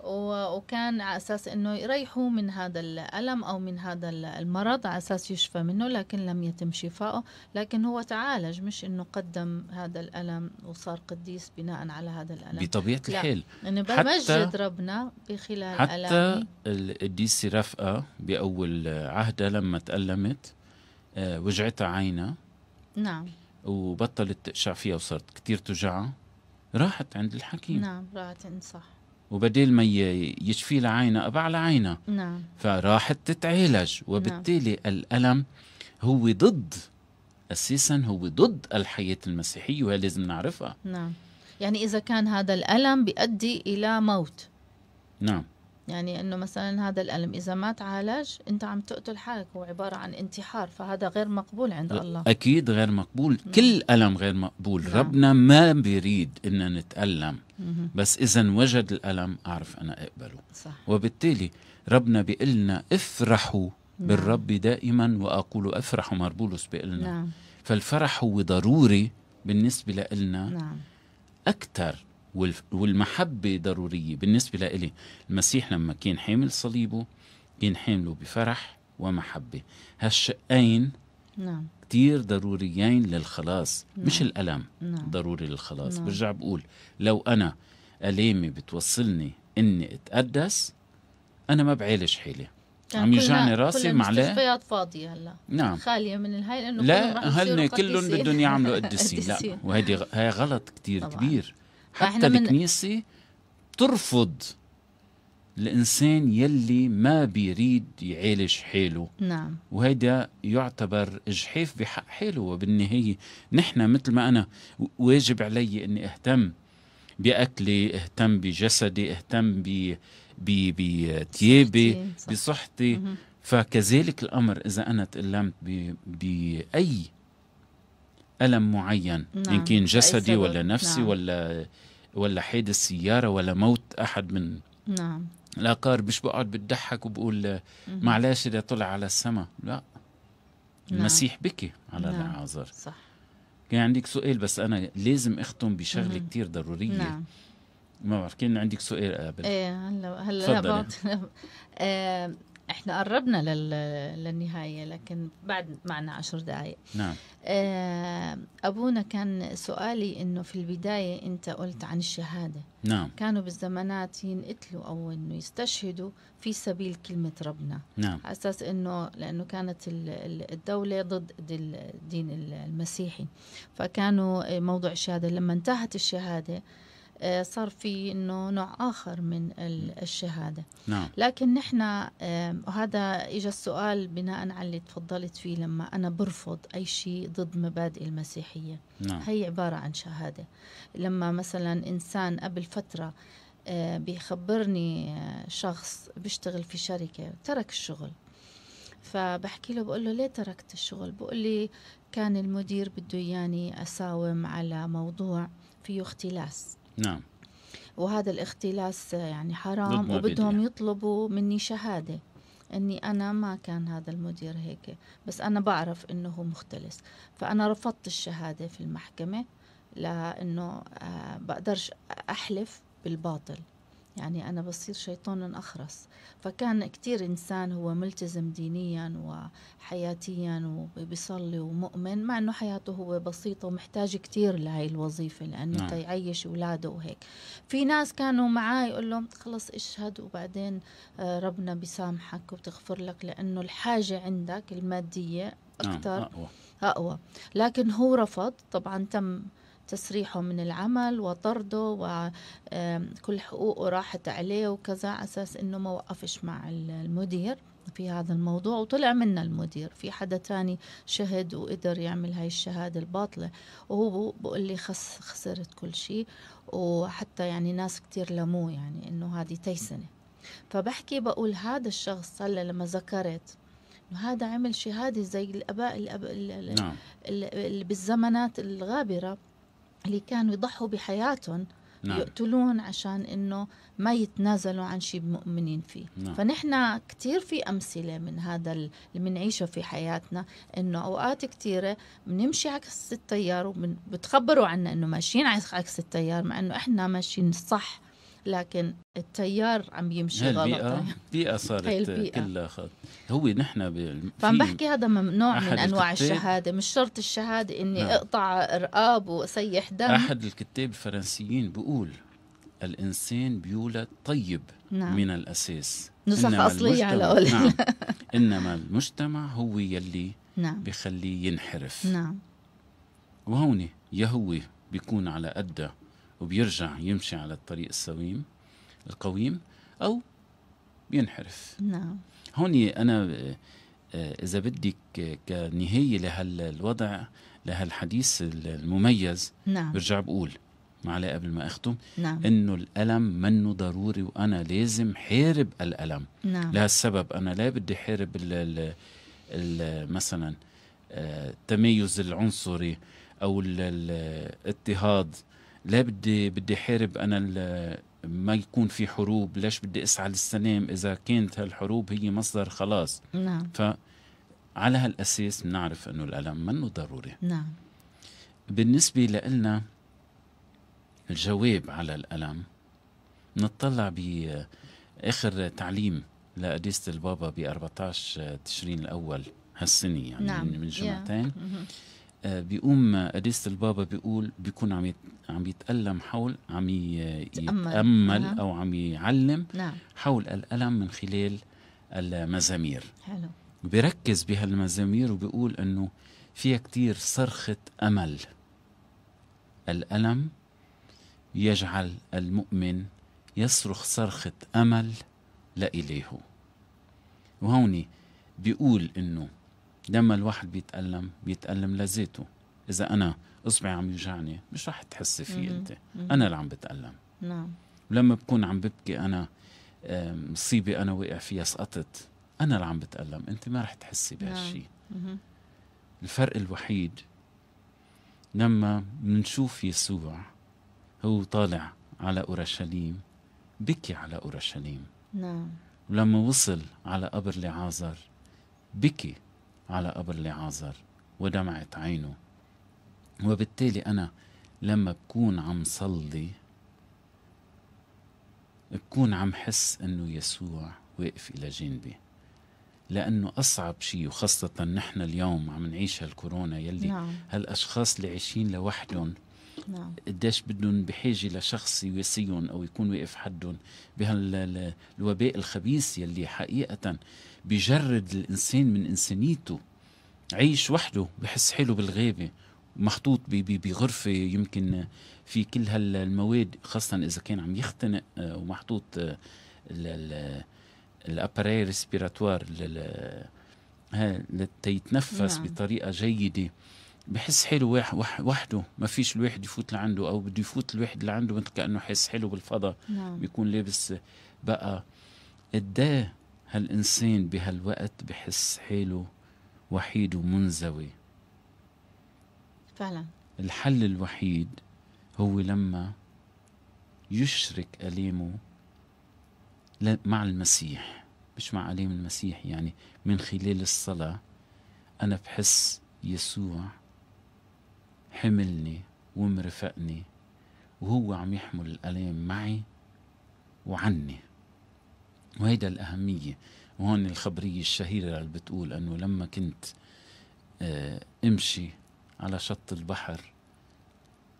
وكان على أساس أنه يريحوه من هذا الألم أو من هذا المرض على أساس يشفى منه لكن لم يتم شفائه لكن هو تعالج مش أنه قدم هذا الألم وصار قديس بناء على هذا الألم بطبيعة الحال أنه بمجد ربنا بخلال حتى القديسة رفقة بأول عهدها لما تألمت آه، وجعتها عينها نعم وبطلت تقشع فيها وصارت كتير تجعها راحت عند الحكيم نعم راحت عند صح وبدل ما يشفي لها ابع لها نعم فراحت تتعالج وبالتالي نعم. الالم هو ضد اساسا هو ضد الحياه المسيحيه وهي لازم نعرفها نعم يعني اذا كان هذا الالم بيؤدي الى موت نعم يعني انه مثلا هذا الالم اذا ما تعالج انت عم تقتل حالك هو عباره عن انتحار فهذا غير مقبول عند الله اكيد غير مقبول مم. كل الم غير مقبول مم. نعم. ربنا ما بيريد ان نتالم مم. بس اذا وجد الالم اعرف انا اقبله صح. وبالتالي ربنا بيقلنا افرحوا مم. نعم. بالرب دائما واقول افرحوا مربولوس بيقلنا نعم. فالفرح هو ضروري بالنسبه لنا نعم. اكثر والمحبة ضرورية بالنسبة لإلي المسيح لما كان حامل صليبه كان حامله بفرح ومحبة هالشقين نعم كتير ضروريين للخلاص نعم. مش الألم نعم. ضروري للخلاص نعم. برجع بقول لو أنا ألامي بتوصلني إني أتقدس أنا ما بعالج حالي عم يوجعني راسي مع المستشفيات فاضية هلا نعم خالية من الهي لأنه لا هن كلهم بدهم يعملوا قديسين لا وهيدي هي غلط كتير طبعا. كبير حتى الكنيسة بترفض الانسان يلي ما بيريد يعالج حاله نعم وهيدا يعتبر اجحاف بحق حاله وبالنهايه نحن مثل ما انا واجب علي اني اهتم باكلي اهتم بجسدي اهتم ب بثيابي بصحتي فكذلك الامر اذا انا تالمت باي الم معين نعم. ان كان جسدي ولا نفسي نعم. ولا ولا حادث سياره ولا موت احد من نعم الاقارب مش بقعد بتضحك وبقول معلش إذا طلع على السماء لا نعم. المسيح بكي على نعم. العازر صح كان عندك سؤال بس انا لازم اختم بشغله كتير ضروريه نعم. ما بعرف كان عندك سؤال قبل ايه هلا هلا بعد احنا قربنا لل... للنهايه لكن بعد معنا عشر دقائق نعم آه، ابونا كان سؤالي انه في البدايه انت قلت عن الشهاده نعم كانوا بالزمانات ينقتلوا او انه يستشهدوا في سبيل كلمه ربنا نعم على اساس انه لانه كانت الدوله ضد الدين المسيحي فكانوا موضوع الشهاده لما انتهت الشهاده آه، صار في انه نوع اخر من الشهاده نعم. لكن نحن آه، وهذا اجى السؤال بناء على اللي تفضلت فيه لما انا برفض اي شيء ضد مبادئ المسيحيه نعم. هي عباره عن شهاده لما مثلا انسان قبل فتره آه، بيخبرني شخص بيشتغل في شركه ترك الشغل فبحكي له بقول له ليه تركت الشغل بقول لي كان المدير بده اياني اساوم على موضوع فيه اختلاس نعم وهذا الاختلاس يعني حرام وبدهم يطلبوا مني شهاده اني انا ما كان هذا المدير هيك بس انا بعرف انه هو مختلس فانا رفضت الشهاده في المحكمه لانه آه، بقدرش احلف بالباطل يعني أنا بصير شيطان أخرس فكان كتير إنسان هو ملتزم دينيا وحياتيا وبيصلي ومؤمن مع أنه حياته هو بسيطة ومحتاج كتير لهي الوظيفة لأنه نعم. يعيش أولاده وهيك في ناس كانوا معاه يقول لهم خلص اشهد وبعدين آه، ربنا بيسامحك وبتغفر لك لأنه الحاجة عندك المادية أكثر نعم. أقوى. أقوى لكن هو رفض طبعا تم تسريحه من العمل وطرده وكل حقوقه راحت عليه وكذا على أساس أنه ما وقفش مع المدير في هذا الموضوع وطلع منا المدير في حدا تاني شهد وقدر يعمل هاي الشهادة الباطلة وهو بقول لي خس خسرت كل شيء وحتى يعني ناس كتير لموه يعني انه هذه تيسنة فبحكي بقول هذا الشخص هلا لما ذكرت هذا عمل شهادة زي الآباء الأب... نعم. بالزمنات الغابرة اللي كانوا يضحوا بحياتهم نعم. يقتلون عشان انه ما يتنازلوا عن شيء مؤمنين فيه نعم. فنحن كثير في امثله من هذا اللي بنعيشه في حياتنا انه اوقات كثيره بنمشي عكس التيار وبتخبروا عنا انه ماشيين عكس التيار مع انه احنا ماشيين صح لكن التيار عم يمشي غلط البيئة, البيئة صارت البيئة. كلها خط هو نحن فعم بحكي هذا نوع من انواع الكتاب. الشهاده مش شرط الشهاده اني نعم. اقطع رقاب واسيح دم احد الكتاب الفرنسيين بيقول الانسان بيولد طيب نعم. من الاساس نسخ أصلية على قول نعم. إنما المجتمع هو يلي نعم. بخليه ينحرف نعم وهون يا هو بيكون على قده وبيرجع يمشي على الطريق السويم القويم او بينحرف نعم هون انا آه، اذا بدك كنهايه لهالوضع لهالحديث المميز نعم برجع بقول معلي قبل ما اختم نعم. انه الالم منه ضروري وانا لازم حارب الالم نعم. لهالسبب انا لا بدي حارب الـ الـ الـ مثلا التميز آه، العنصري او الاضطهاد لا بدي بدي حارب انا ما يكون في حروب ليش بدي اسعى للسلام اذا كانت هالحروب هي مصدر خلاص نعم ف على هالاساس بنعرف انه الالم منه ضروري نعم بالنسبه لنا الجواب على الالم نطلع باخر تعليم لقديسه البابا ب 14 تشرين الاول هالسنه يعني نعم. من جمعتين yeah. Mm-hmm. آه، بيقوم قديس البابا بيقول بيكون عم عم يتألم حول عم يتأمل أو عم يعلم نعم. حول الألم من خلال المزامير حلو بيركز بهالمزامير وبيقول أنه فيها كتير صرخة أمل الألم يجعل المؤمن يصرخ صرخة أمل لإليه وهوني بيقول أنه لما الواحد بيتألم بيتألم لذاته إذا أنا إصبعي عم يوجعني مش رح تحسي فيه أنت أنا اللي عم بتألم نعم ولما بكون عم ببكي أنا مصيبة أنا وقع فيها سقطت أنا اللي عم بتألم أنت ما رح تحسي بهالشيء نعم. الفرق الوحيد لما منشوف يسوع هو طالع على أورشليم بكي على أورشليم نعم ولما وصل على قبر لعازر بكي على قبر لعازر ودمعت عينه وبالتالي أنا لما بكون عم صلي بكون عم حس أنه يسوع واقف إلى جانبي لأنه أصعب شيء وخاصة نحن اليوم عم نعيش هالكورونا يلي نعم. هالأشخاص اللي عايشين لوحدهم نعم. قديش بدهم بحاجه لشخص يواسيهم او يكون واقف حدهم بهالوباء الخبيث يلي حقيقه بجرد الانسان من انسانيته عيش وحده بحس حاله بالغابه محطوط بغرفه يمكن في كل هالمواد خاصه اذا كان عم يختنق آه، ومحطوط آه، الاباري ريسبيراتوار لتيتنفس نعم. بطريقه جيده بحس حلو وحده ما فيش الواحد يفوت لعنده او بده يفوت الواحد لعنده مثل كانه حس حلو بالفضاء نعم. بيكون لابس بقى قداه هالانسان بهالوقت بحس حاله وحيد ومنزوي فعلا الحل الوحيد هو لما يشرك أليمه مع المسيح مش مع أليم المسيح يعني من خلال الصلاة أنا بحس يسوع حملني ومرفقني وهو عم يحمل الألام معي وعني وهيدا الأهمية وهون الخبرية الشهيرة اللي بتقول أنه لما كنت آه، امشي على شط البحر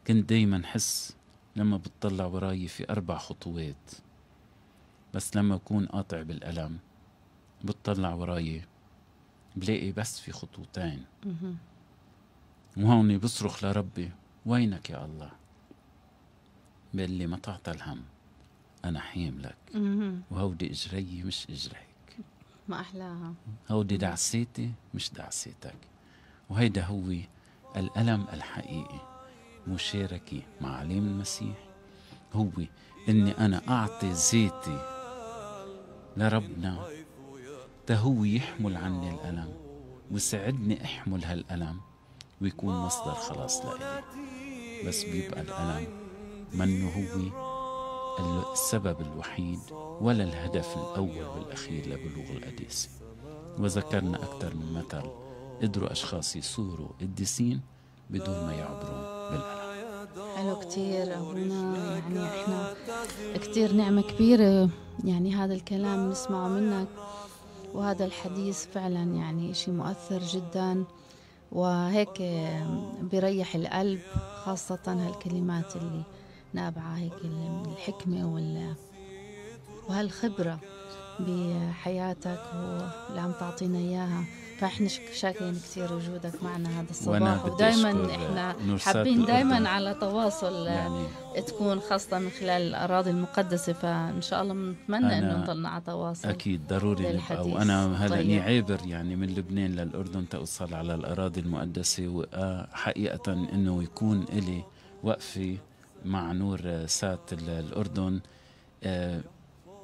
كنت دايما حس لما بتطلع وراي في أربع خطوات بس لما أكون قاطع بالألم بتطلع وراي بلاقي بس في خطوتين وهون بصرخ لربي وينك يا الله بيقول لي ما تعطى الهم أنا لك وهودي إجري مش إجريك ما أحلاها هودي دعسيتي مش دعسيتك وهيدا هو الألم الحقيقي مشاركة مع عليم المسيح هو إني أنا أعطي زيتي لربنا تهو يحمل عني الألم وساعدني أحمل هالألم ويكون مصدر خلاص لإلي بس بيبقى الألم منه هو السبب الوحيد ولا الهدف الأول والأخير لبلوغ القديس وذكرنا أكثر من مثل قدروا أشخاص يصوروا قديسين بدون ما يعبروا بالألم حلو كتير أبونا يعني إحنا كتير نعمة كبيرة يعني هذا الكلام نسمعه منك وهذا الحديث فعلا يعني شيء مؤثر جداً وهيك بيريح القلب خاصة هالكلمات اللي نابعة هيك من الحكمة وال وهالخبرة بحياتك واللي عم تعطينا إياها فاحنا شاكرين كثير وجودك معنا هذا الصباح ودائما احنا حابين دائما على تواصل آه، يعني تكون خاصة من خلال الأراضي المقدسة فإن شاء الله بنتمنى أنه نضلنا على تواصل أكيد ضروري وأنا هلا طيب. عابر يعني من لبنان للأردن تأوصل على الأراضي المقدسة وحقيقة أنه يكون إلي وقفة مع نور سات الأردن آه،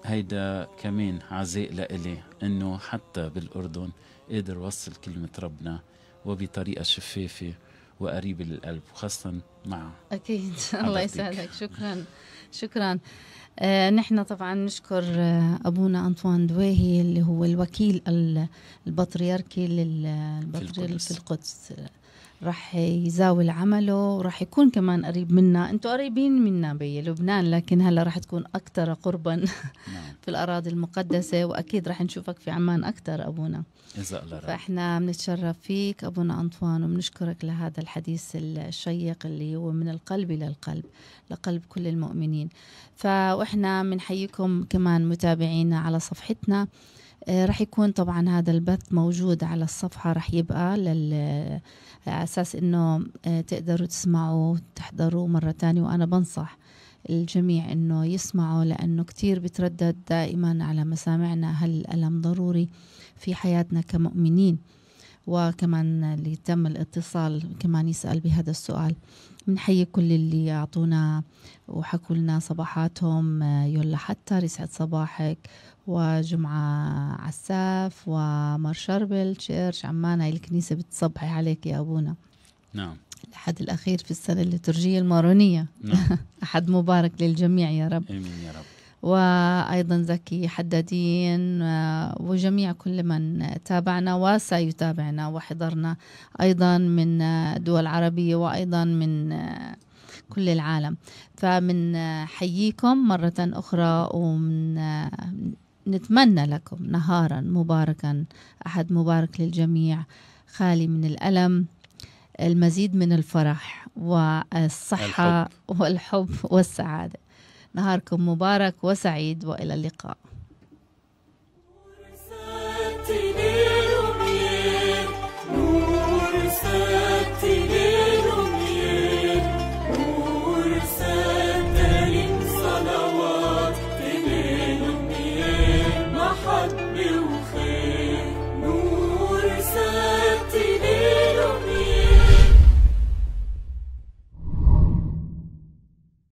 هيدا كمان عزاء لإلي أنه حتى بالأردن قادر وصل كلمة ربنا وبطريقة شفافة وقريبة للقلب وخاصة مع أكيد الله يسعدك شكرا شكرا آه نحن طبعا نشكر آه أبونا أنطوان دواهي اللي هو الوكيل البطريركي للبطريرك في القدس, في القدس. رح يزاول عمله ورح يكون كمان قريب منا انتم قريبين منا بلبنان لكن هلا رح تكون اكثر قربا نعم. في الاراضي المقدسه واكيد رح نشوفك في عمان اكثر ابونا جزاء الله فاحنا بنتشرف فيك ابونا انطوان وبنشكرك لهذا الحديث الشيق اللي هو من القلب الى القلب لقلب كل المؤمنين فاحنا بنحييكم كمان متابعينا على صفحتنا آه، رح يكون طبعا هذا البث موجود على الصفحة رح يبقى لل آه، أساس إنه آه، تقدروا تسمعوا تحضروا مرة تانية وأنا بنصح الجميع إنه يسمعوا لأنه كتير بتردد دائما على مسامعنا هل الألم ضروري في حياتنا كمؤمنين وكمان اللي تم الاتصال كمان يسأل بهذا السؤال بنحيي كل اللي أعطونا وحكوا لنا صباحاتهم يلا حتى يسعد صباحك وجمعة عساف ومر شربل تشيرش عمان هاي الكنيسة بتصبحي عليك يا أبونا نعم الأحد الأخير في السنة الليترجية المارونية نعم. أحد مبارك للجميع يا رب آمين يا رب وأيضا زكي حدادين آه، وجميع كل من تابعنا وسيتابعنا وحضرنا أيضا من آه، دول عربية وأيضا من آه، كل العالم فمن حييكم مرة أخرى ومن نتمنى لكم نهارا مباركا أحد مبارك للجميع خالي من الألم المزيد من الفرح والصحة الحب. والحب والسعادة نهاركم مبارك وسعيد وإلى اللقاء